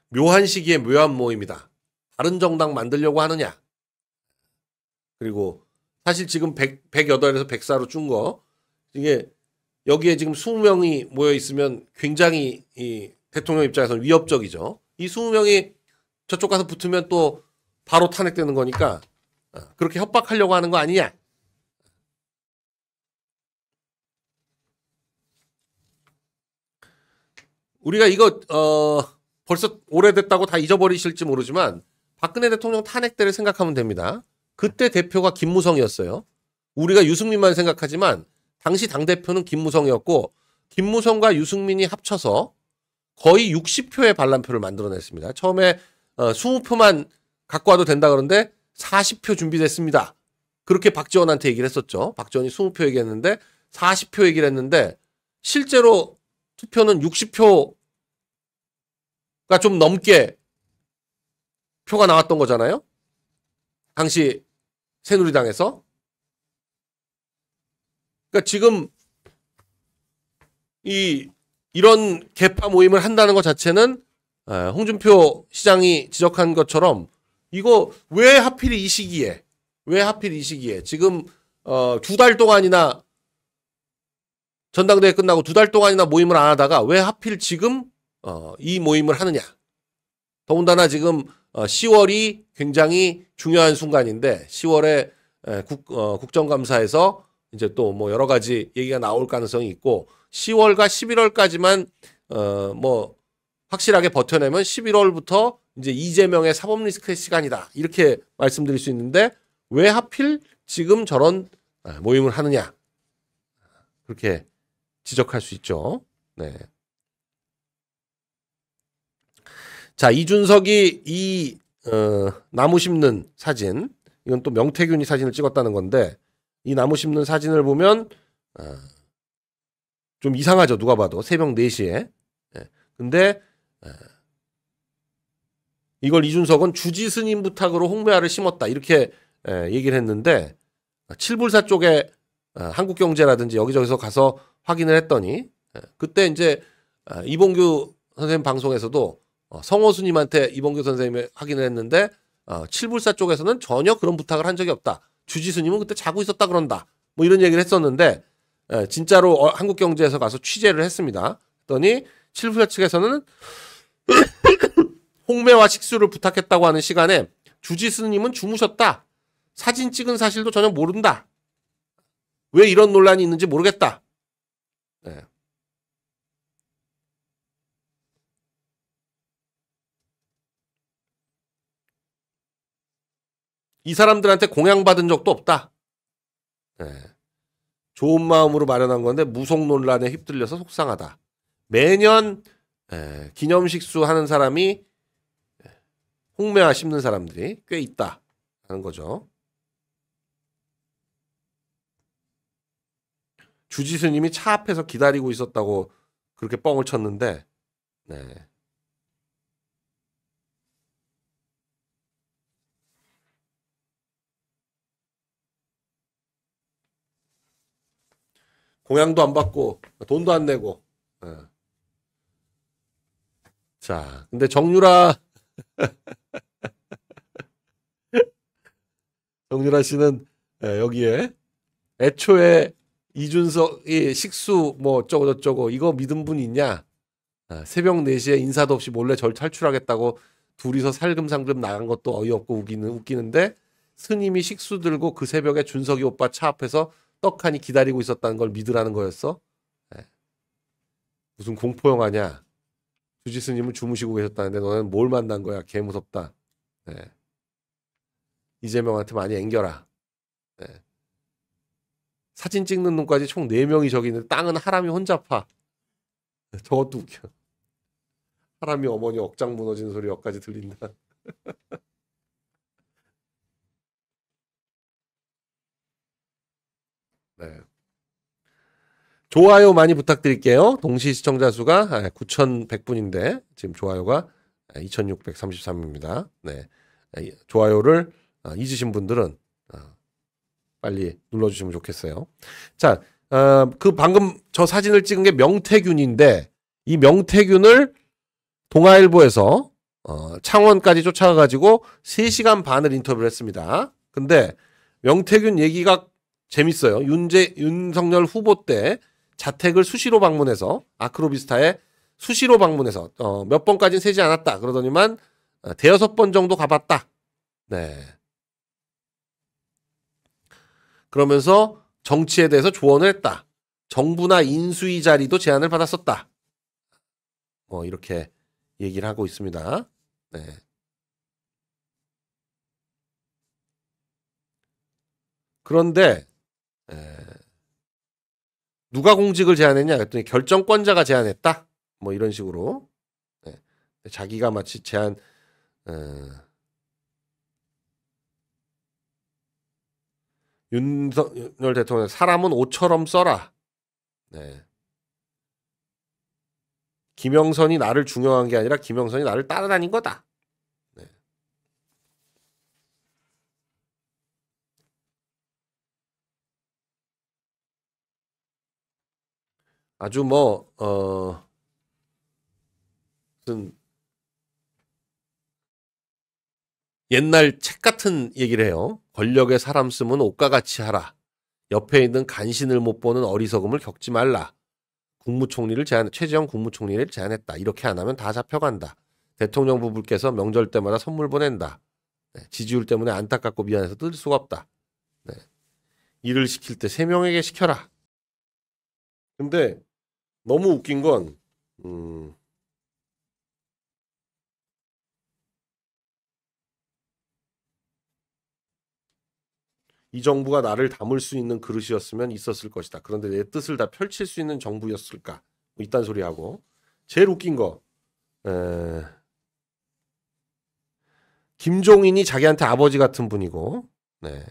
묘한 시기에 묘한 모입니다. 다른 정당 만들려고 하느냐. 그리고 사실 지금 100, 108에서 104로 준 거. 이게 여기에 지금 20명이 모여 있으면 굉장히 이 대통령 입장에서는 위협적이죠. 이 20명이 저쪽 가서 붙으면 또 바로 탄핵되는 거니까 아, 그렇게 협박하려고 하는 거 아니냐. 우리가 이거 어 벌써 오래됐다고 다 잊어버리실지 모르지만 박근혜 대통령 탄핵 때를 생각하면 됩니다. 그때 대표가 김무성이었어요. 우리가 유승민만 생각하지만 당시 당 대표는 김무성이었고 김무성과 유승민이 합쳐서 거의 60표의 반란표를 만들어냈습니다. 처음에 어, 20표만 갖고 와도 된다 그러는데 40표 준비됐습니다. 그렇게 박지원한테 얘기를 했었죠. 박지원이 20표 얘기했는데 40표 얘기를 했는데 실제로 투표는 60표가 좀 넘게 표가 나왔던 거잖아요. 당시 새누리당에서. 그러니까 지금 이 이런 개파 모임을 한다는 것 자체는 홍준표 시장이 지적한 것처럼 이거 왜 하필 이 시기에 왜 하필 이 시기에 지금 어, 두 달 동안이나 전당대회 끝나고 두 달 동안이나 모임을 안 하다가 왜 하필 지금 어, 이 모임을 하느냐 더군다나 지금 어, 10월이 굉장히 중요한 순간인데 10월에 에, 국, 어, 국정감사에서 이제 또 뭐 여러 가지 얘기가 나올 가능성이 있고 10월과 11월까지만 어, 뭐 확실하게 버텨내면 11월부터 이제 이재명의 사법 리스크의 시간이다 이렇게 말씀드릴 수 있는데 왜 하필 지금 저런 아, 모임을 하느냐 그렇게 지적할 수 있죠. 네. 자 이준석이 이 어, 나무 심는 사진 이건 또 명태균이 사진을 찍었다는 건데 이 나무 심는 사진을 보면 어, 좀 이상하죠 누가 봐도 새벽 4시에 예. 근데 예. 이걸 이준석은 주지 스님 부탁으로 홍매화를 심었다 이렇게 에, 예, 얘기를 했는데 칠불사 쪽에 어, 한국경제라든지 여기저기서 가서 확인을 했더니 에, 예, 그때 이제 어, 이봉규 선생님 방송에서도 어, 성호수님한테 이봉규 선생님이 확인을 했는데 어, 칠불사 쪽에서는 전혀 그런 부탁을 한 적이 없다. 주지수님은 그때 자고 있었다 그런다. 뭐 이런 얘기를 했었는데 예, 진짜로 어, 한국경제에서 가서 취재를 했습니다. 했더니 칠불사 측에서는 홍매와 식수를 부탁했다고 하는 시간에 주지수님은 주무셨다. 사진 찍은 사실도 전혀 모른다. 왜 이런 논란이 있는지 모르겠다. 네. 이 사람들한테 공양받은 적도 없다. 네. 좋은 마음으로 마련한 건데 무속 논란에 휩쓸려서 속상하다. 매년 에, 예, 기념식수 하는 사람이 예, 홍매화 심는 사람들이 꽤 있다 하는 거죠. 주지스님이 차 앞에서 기다리고 있었다고 그렇게 뻥을 쳤는데 네. 공양도 안 받고 돈도 안 내고. 네. 자, 근데 정유라 정유라 씨는 예, 여기에 애초에 이준석이 식수 뭐 어쩌고 저쩌고 이거 믿은 분 있냐? 아, 새벽 4시에 인사도 없이 몰래 절 탈출하겠다고 둘이서 살금살금 나간 것도 어이없고 웃기는 웃기는데 스님이 식수 들고 그 새벽에 준석이 오빠 차 앞에서 떡하니 기다리고 있었다는 걸 믿으라는 거였어? 네. 무슨 공포 영화냐? 주지스님은 주무시고 계셨다는데 너는 뭘 만난 거야? 개 무섭다. 네. 이재명한테 많이 앵겨라. 네. 사진 찍는 놈까지 총 4명이 저기 있는데 땅은 하람이 혼자 파. 저것도 웃겨. 하람이 어머니 억장 무너지는 소리 여기까지 들린다. 네. 좋아요 많이 부탁드릴게요. 동시 시청자 수가 9,100분인데 아, 지금 좋아요가 2,633입니다. 아, 네. 아, 좋아요를 잊으신 분들은 빨리 눌러주시면 좋겠어요. 자, 어, 그 방금 저 사진을 찍은 게 명태균인데 이 명태균을 동아일보에서 어, 창원까지 쫓아가가지고 3시간 반을 인터뷰를 했습니다. 근데 명태균 얘기가 재밌어요. 윤재 윤석열 후보 때 자택을 수시로 방문해서 아크로비스타에 수시로 방문해서 어, 몇 번까지는 세지 않았다. 그러더니만 어, 대여섯 번 정도 가봤다. 네. 그러면서 정치에 대해서 조언을 했다. 정부나 인수위 자리도 제안을 받았었다. 뭐 이렇게 얘기를 하고 있습니다. 네. 그런데 에, 누가 공직을 제안했냐 그랬더니 결정권자가 제안했다. 뭐 이런 식으로 에, 네. 자기가 마치 제안 에, 어, 윤석열 대통령 사람은 옷처럼 써라. 네. 김영선이 나를 중요한 게 아니라 김영선이 나를 따라다닌 거다. 아주 뭐, 어, 무슨 옛날 책 같은 얘기를 해요. 권력의 사람 쓰면 옷과 같이 하라. 옆에 있는 간신을 못 보는 어리석음을 겪지 말라. 국무총리를 제안, 최재형 국무총리를 제안했다. 이렇게 안 하면 다 잡혀간다. 대통령 부부께서 명절 때마다 선물 보낸다. 네, 지지율 때문에 안타깝고 미안해서 뜰 수가 없다. 네. 일을 시킬 때 세 명에게 시켜라. 근데 너무 웃긴 건 음. 이 정부가 나를 담을 수 있는 그릇이었으면 있었을 것이다. 그런데 내 뜻을 다 펼칠 수 있는 정부였을까? 뭐 이딴 소리 하고 제일 웃긴 거 에... 김종인이 자기한테 아버지 같은 분이고 네.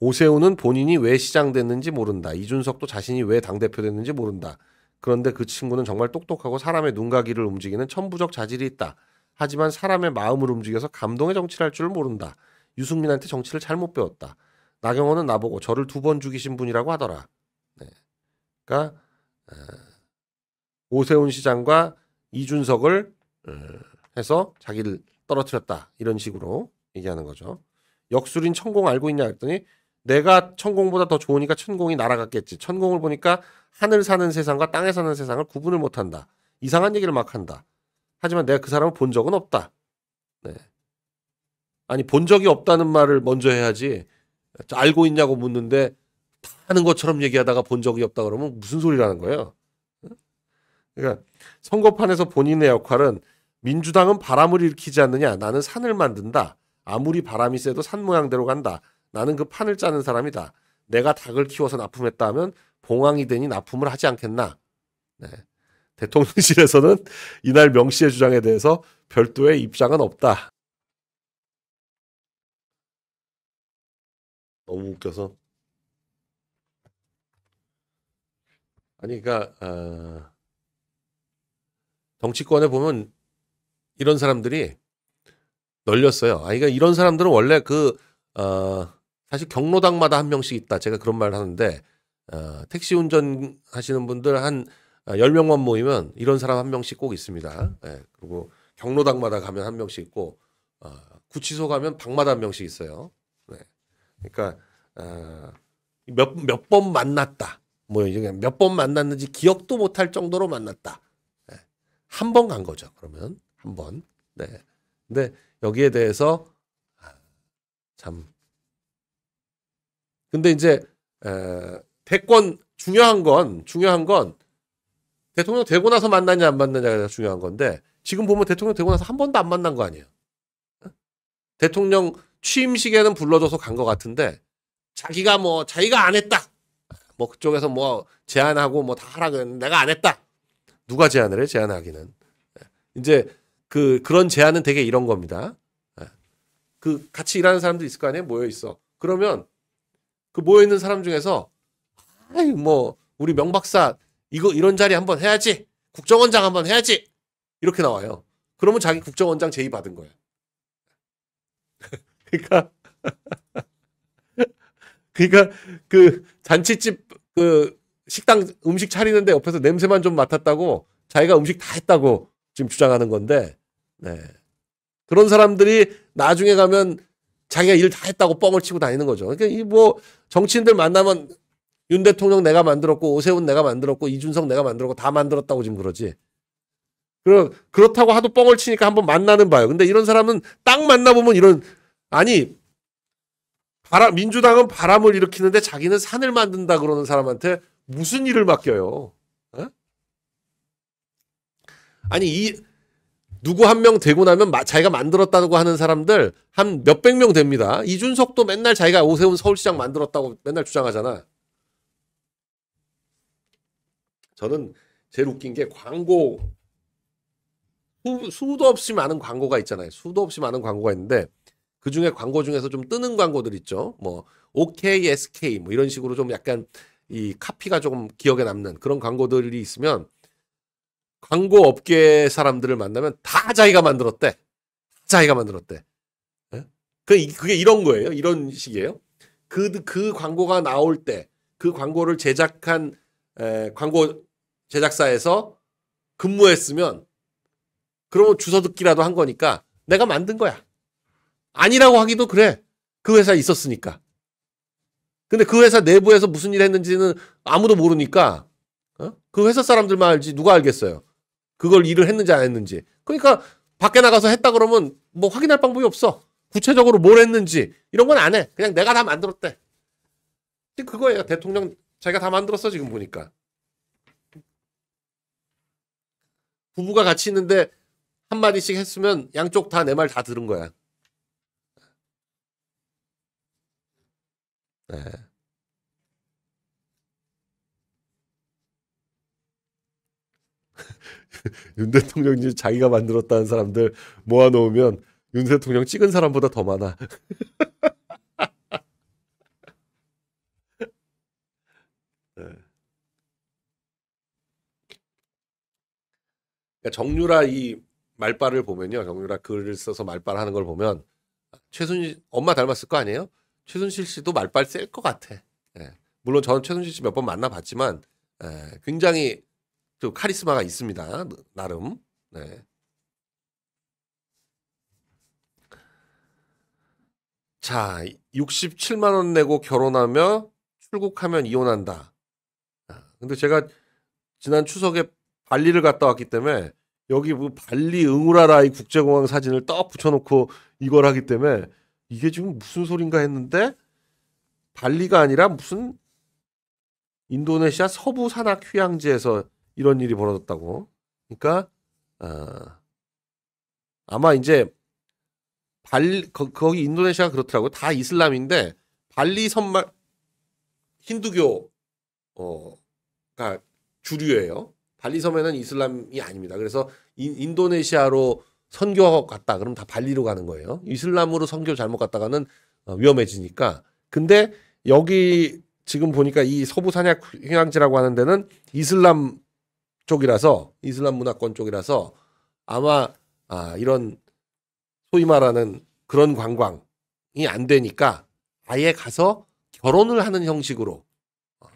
오세훈은 본인이 왜 시장 됐는지 모른다. 이준석도 자신이 왜 당대표 됐는지 모른다. 그런데 그 친구는 정말 똑똑하고 사람의 눈가기를 움직이는 천부적 자질이 있다. 하지만 사람의 마음을 움직여서 감동의 정치를 할 줄 모른다. 유승민한테 정치를 잘못 배웠다. 나경원은 나보고 저를 두 번 죽이신 분이라고 하더라. 네. 그러니까 어, 오세훈 시장과 이준석을 어, 해서 자기를 떨어뜨렸다 이런 식으로 얘기하는 거죠. 역술인 천공 알고 있냐 했더니 내가 천공보다 더 좋으니까 천공이 날아갔겠지. 천공을 보니까 하늘 사는 세상과 땅에 사는 세상을 구분을 못한다. 이상한 얘기를 막 한다. 하지만 내가 그 사람을 본 적은 없다. 네. 아니 본 적이 없다는 말을 먼저 해야지 알고 있냐고 묻는데 다 하는 것처럼 얘기하다가 본 적이 없다 그러면 무슨 소리라는 거예요? 그러니까 선거판에서 본인의 역할은 민주당은 바람을 일으키지 않느냐 나는 산을 만든다 아무리 바람이 세도 산 모양대로 간다 나는 그 판을 짜는 사람이다. 내가 닭을 키워서 납품했다 하면 봉황이 되니 납품을 하지 않겠나. 네. 대통령실에서는 이날 명 씨의 주장에 대해서 별도의 입장은 없다. 너무 웃겨서. 아니, 그러니까 어... 정치권에 보면 이런 사람들이 널렸어요. 아니, 그러니까 이런 사람들은 원래 그 어... 사실 경로당마다 한 명씩 있다. 제가 그런 말을 하는데 어, 택시 운전 하시는 분들 한 10명만 어, 모이면 이런 사람 한 명씩 꼭 있습니다. 예, 그리고 경로당마다 가면 한 명씩 있고 어, 구치소 가면 방마다 한 명씩 있어요. 네. 그러니까 어, 몇몇 번 만났다. 뭐몇번 만났는지 기억도 못할 정도로 만났다. 네. 예. 한번 간 거죠. 그러면 한 번. 네. 근데 여기에 대해서 아, 참 근데 이제 에, 대권 중요한 건 중요한 건 대통령 되고 나서 만나냐 안 만나냐가 중요한 건데 지금 보면 대통령 되고 나서 한 번도 안 만난 거 아니에요. 대통령 취임식에는 불러줘서 간 것 같은데 자기가 뭐 자기가 안 했다. 뭐 그쪽에서 뭐 제안하고 뭐 다 하라 그랬는데 내가 안 했다. 누가 제안을 해? 제안하기는. 예. 이제 그 그런 제안은 되게 이런 겁니다. 예. 그 같이 일하는 사람도 있을 거 아니에요? 모여 있어. 그러면 그 모여 있는 사람 중에서 아유 뭐 우리 명박사 이거 이런 자리 한번 해야지 국정원장 한번 해야지 이렇게 나와요. 그러면 자기 국정원장 제의 받은 거예요. 그러니까 그러니까 그 잔치집 그 식당 음식 차리는데 옆에서 냄새만 좀 맡았다고 자기가 음식 다 했다고 지금 주장하는 건데 네. 그런 사람들이 나중에 가면 자기가 일 다 했다고 뻥을 치고 다니는 거죠. 그러니까 이뭐 정치인들 만나면 윤 대통령 내가 만들었고 오세훈 내가 만들었고 이준석 내가 만들었고 다 만들었다고 지금 그러지. 그럼 그렇다고 하도 뻥을 치니까 한번 만나는 봐요. 근데 이런 사람은 딱 만나보면 이런 아니 바람 민주당은 바람을 일으키는데 자기는 산을 만든다 그러는 사람한테 무슨 일을 맡겨요? 에? 어? 아니 이 누구 한 명 되고 나면 마, 자기가 만들었다고 하는 사람들 한 몇백 명 됩니다. 이준석도 맨날 자기가 오세훈 서울시장 만들었다고 맨날 주장하잖아. 저는 제일 웃긴 게 광고 수, 수도 없이 많은 광고가 있잖아요. 수도 없이 많은 광고가 있는데 그 중에 광고 중에서 좀 뜨는 광고들 있죠. 뭐오 OK, SK 뭐 이런 식으로 좀 약간 이 카피가 조금 기억에 남는 그런 광고들이 있으면 광고 업계 사람들을 만나면 다 자기가 만들었대. 자기가 만들었대. 예? 그 그게 이런 거예요. 이런 식이에요. 그그 그 광고가 나올 때 그 광고를 제작한 에, 광고 제작사에서 근무했으면 그러면 주워 듣기라도 한 거니까 내가 만든 거야. 아니라고 하기도 그래. 그 회사에 있었으니까. 근데 그 회사 내부에서 무슨 일 했는지는 아무도 모르니까 어? 그 회사 사람들만 알지 누가 알겠어요. 그걸 일을 했는지 안 했는지. 그러니까 밖에 나가서 했다 그러면 뭐 확인할 방법이 없어. 구체적으로 뭘 했는지 이런 건 안 해. 그냥 내가 다 만들었대. 그거예요. 대통령 자기가 다 만들었어 지금 보니까. 부부가 같이 있는데 한 마디씩 했으면 양쪽 다 내 말 다 들은 거야. 네. 윤 대통령이 자기가 만들었다는 사람들 모아놓으면 윤 대통령 찍은 사람보다 더 많아. 네. 그러니까 정유라 이 말빨을 보면요. 정유라 글을 써서 말빨하는 걸 보면 최순실 엄마 닮았을 거 아니에요? 최순실 씨도 말빨 셀것 같아. 예. 물론 저는 최순실 씨 몇 번 만나봤지만 예. 굉장히 좀 카리스마가 있습니다. 나름. 네. 자, 67만 원 내고 결혼하며 출국하면 이혼한다. 아, 근데 제가 지난 추석에 발리를 갔다 왔기 때문에 여기 뭐 발리 응우라라이 국제공항 사진을 떡 붙여놓고 이걸 하기 때문에 이게 지금 무슨 소린가 했는데 발리가 아니라 무슨 인도네시아 서부 산악 휴양지에서 이런 일이 벌어졌다고. 그러니까 어, 아마 이제 발 거, 기 인도네시아가 그렇더라고요. 다 이슬람인데 발리 선말 힌두교 어가 주류예요. 발리 섬에는 이슬람이 아닙니다. 그래서 인, 도네시아로 선교 갔다 그럼 다 발리로 가는 거예요. 이슬람으로 선교 잘못 갔다가는 어, 위험해지니까. 근데 여기 지금 보니까 이 서부 산악 휴양지라고 하는 데는 이슬람 쪽이라서 이슬람 문화권 쪽이라서 아마 아, 이런 소위 말하는 그런 관광이 안 되니까 아예 가서 결혼을 하는 형식으로 어.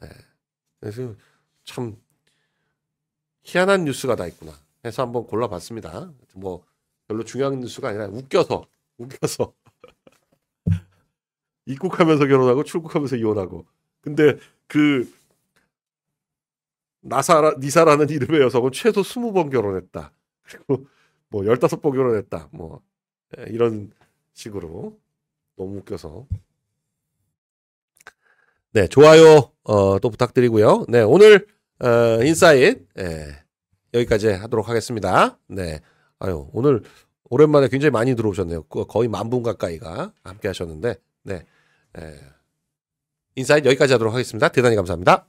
네. 그래서 참 희한한 뉴스가 다 있구나 해서 한번 골라봤습니다. 뭐 별로 중요한 뉴스가 아니라 웃겨서 웃겨서 입국하면서 결혼하고 출국하면서 이혼하고 근데 그 나사라 니사라는 이름의 여성은 최소 20번 결혼했다. 그리고 뭐 15번 결혼했다. 뭐 예, 이런 식으로 너무 웃겨서 네, 좋아요 어, 또 부탁드리고요. 네, 오늘 어, 인사이트 예, 여기까지 하도록 하겠습니다. 네, 아유 오늘 오랜만에 굉장히 많이 들어오셨네요. 거의 만 분 가까이가 함께하셨는데, 네, 예, 인사이트 여기까지 하도록 하겠습니다. 대단히 감사합니다.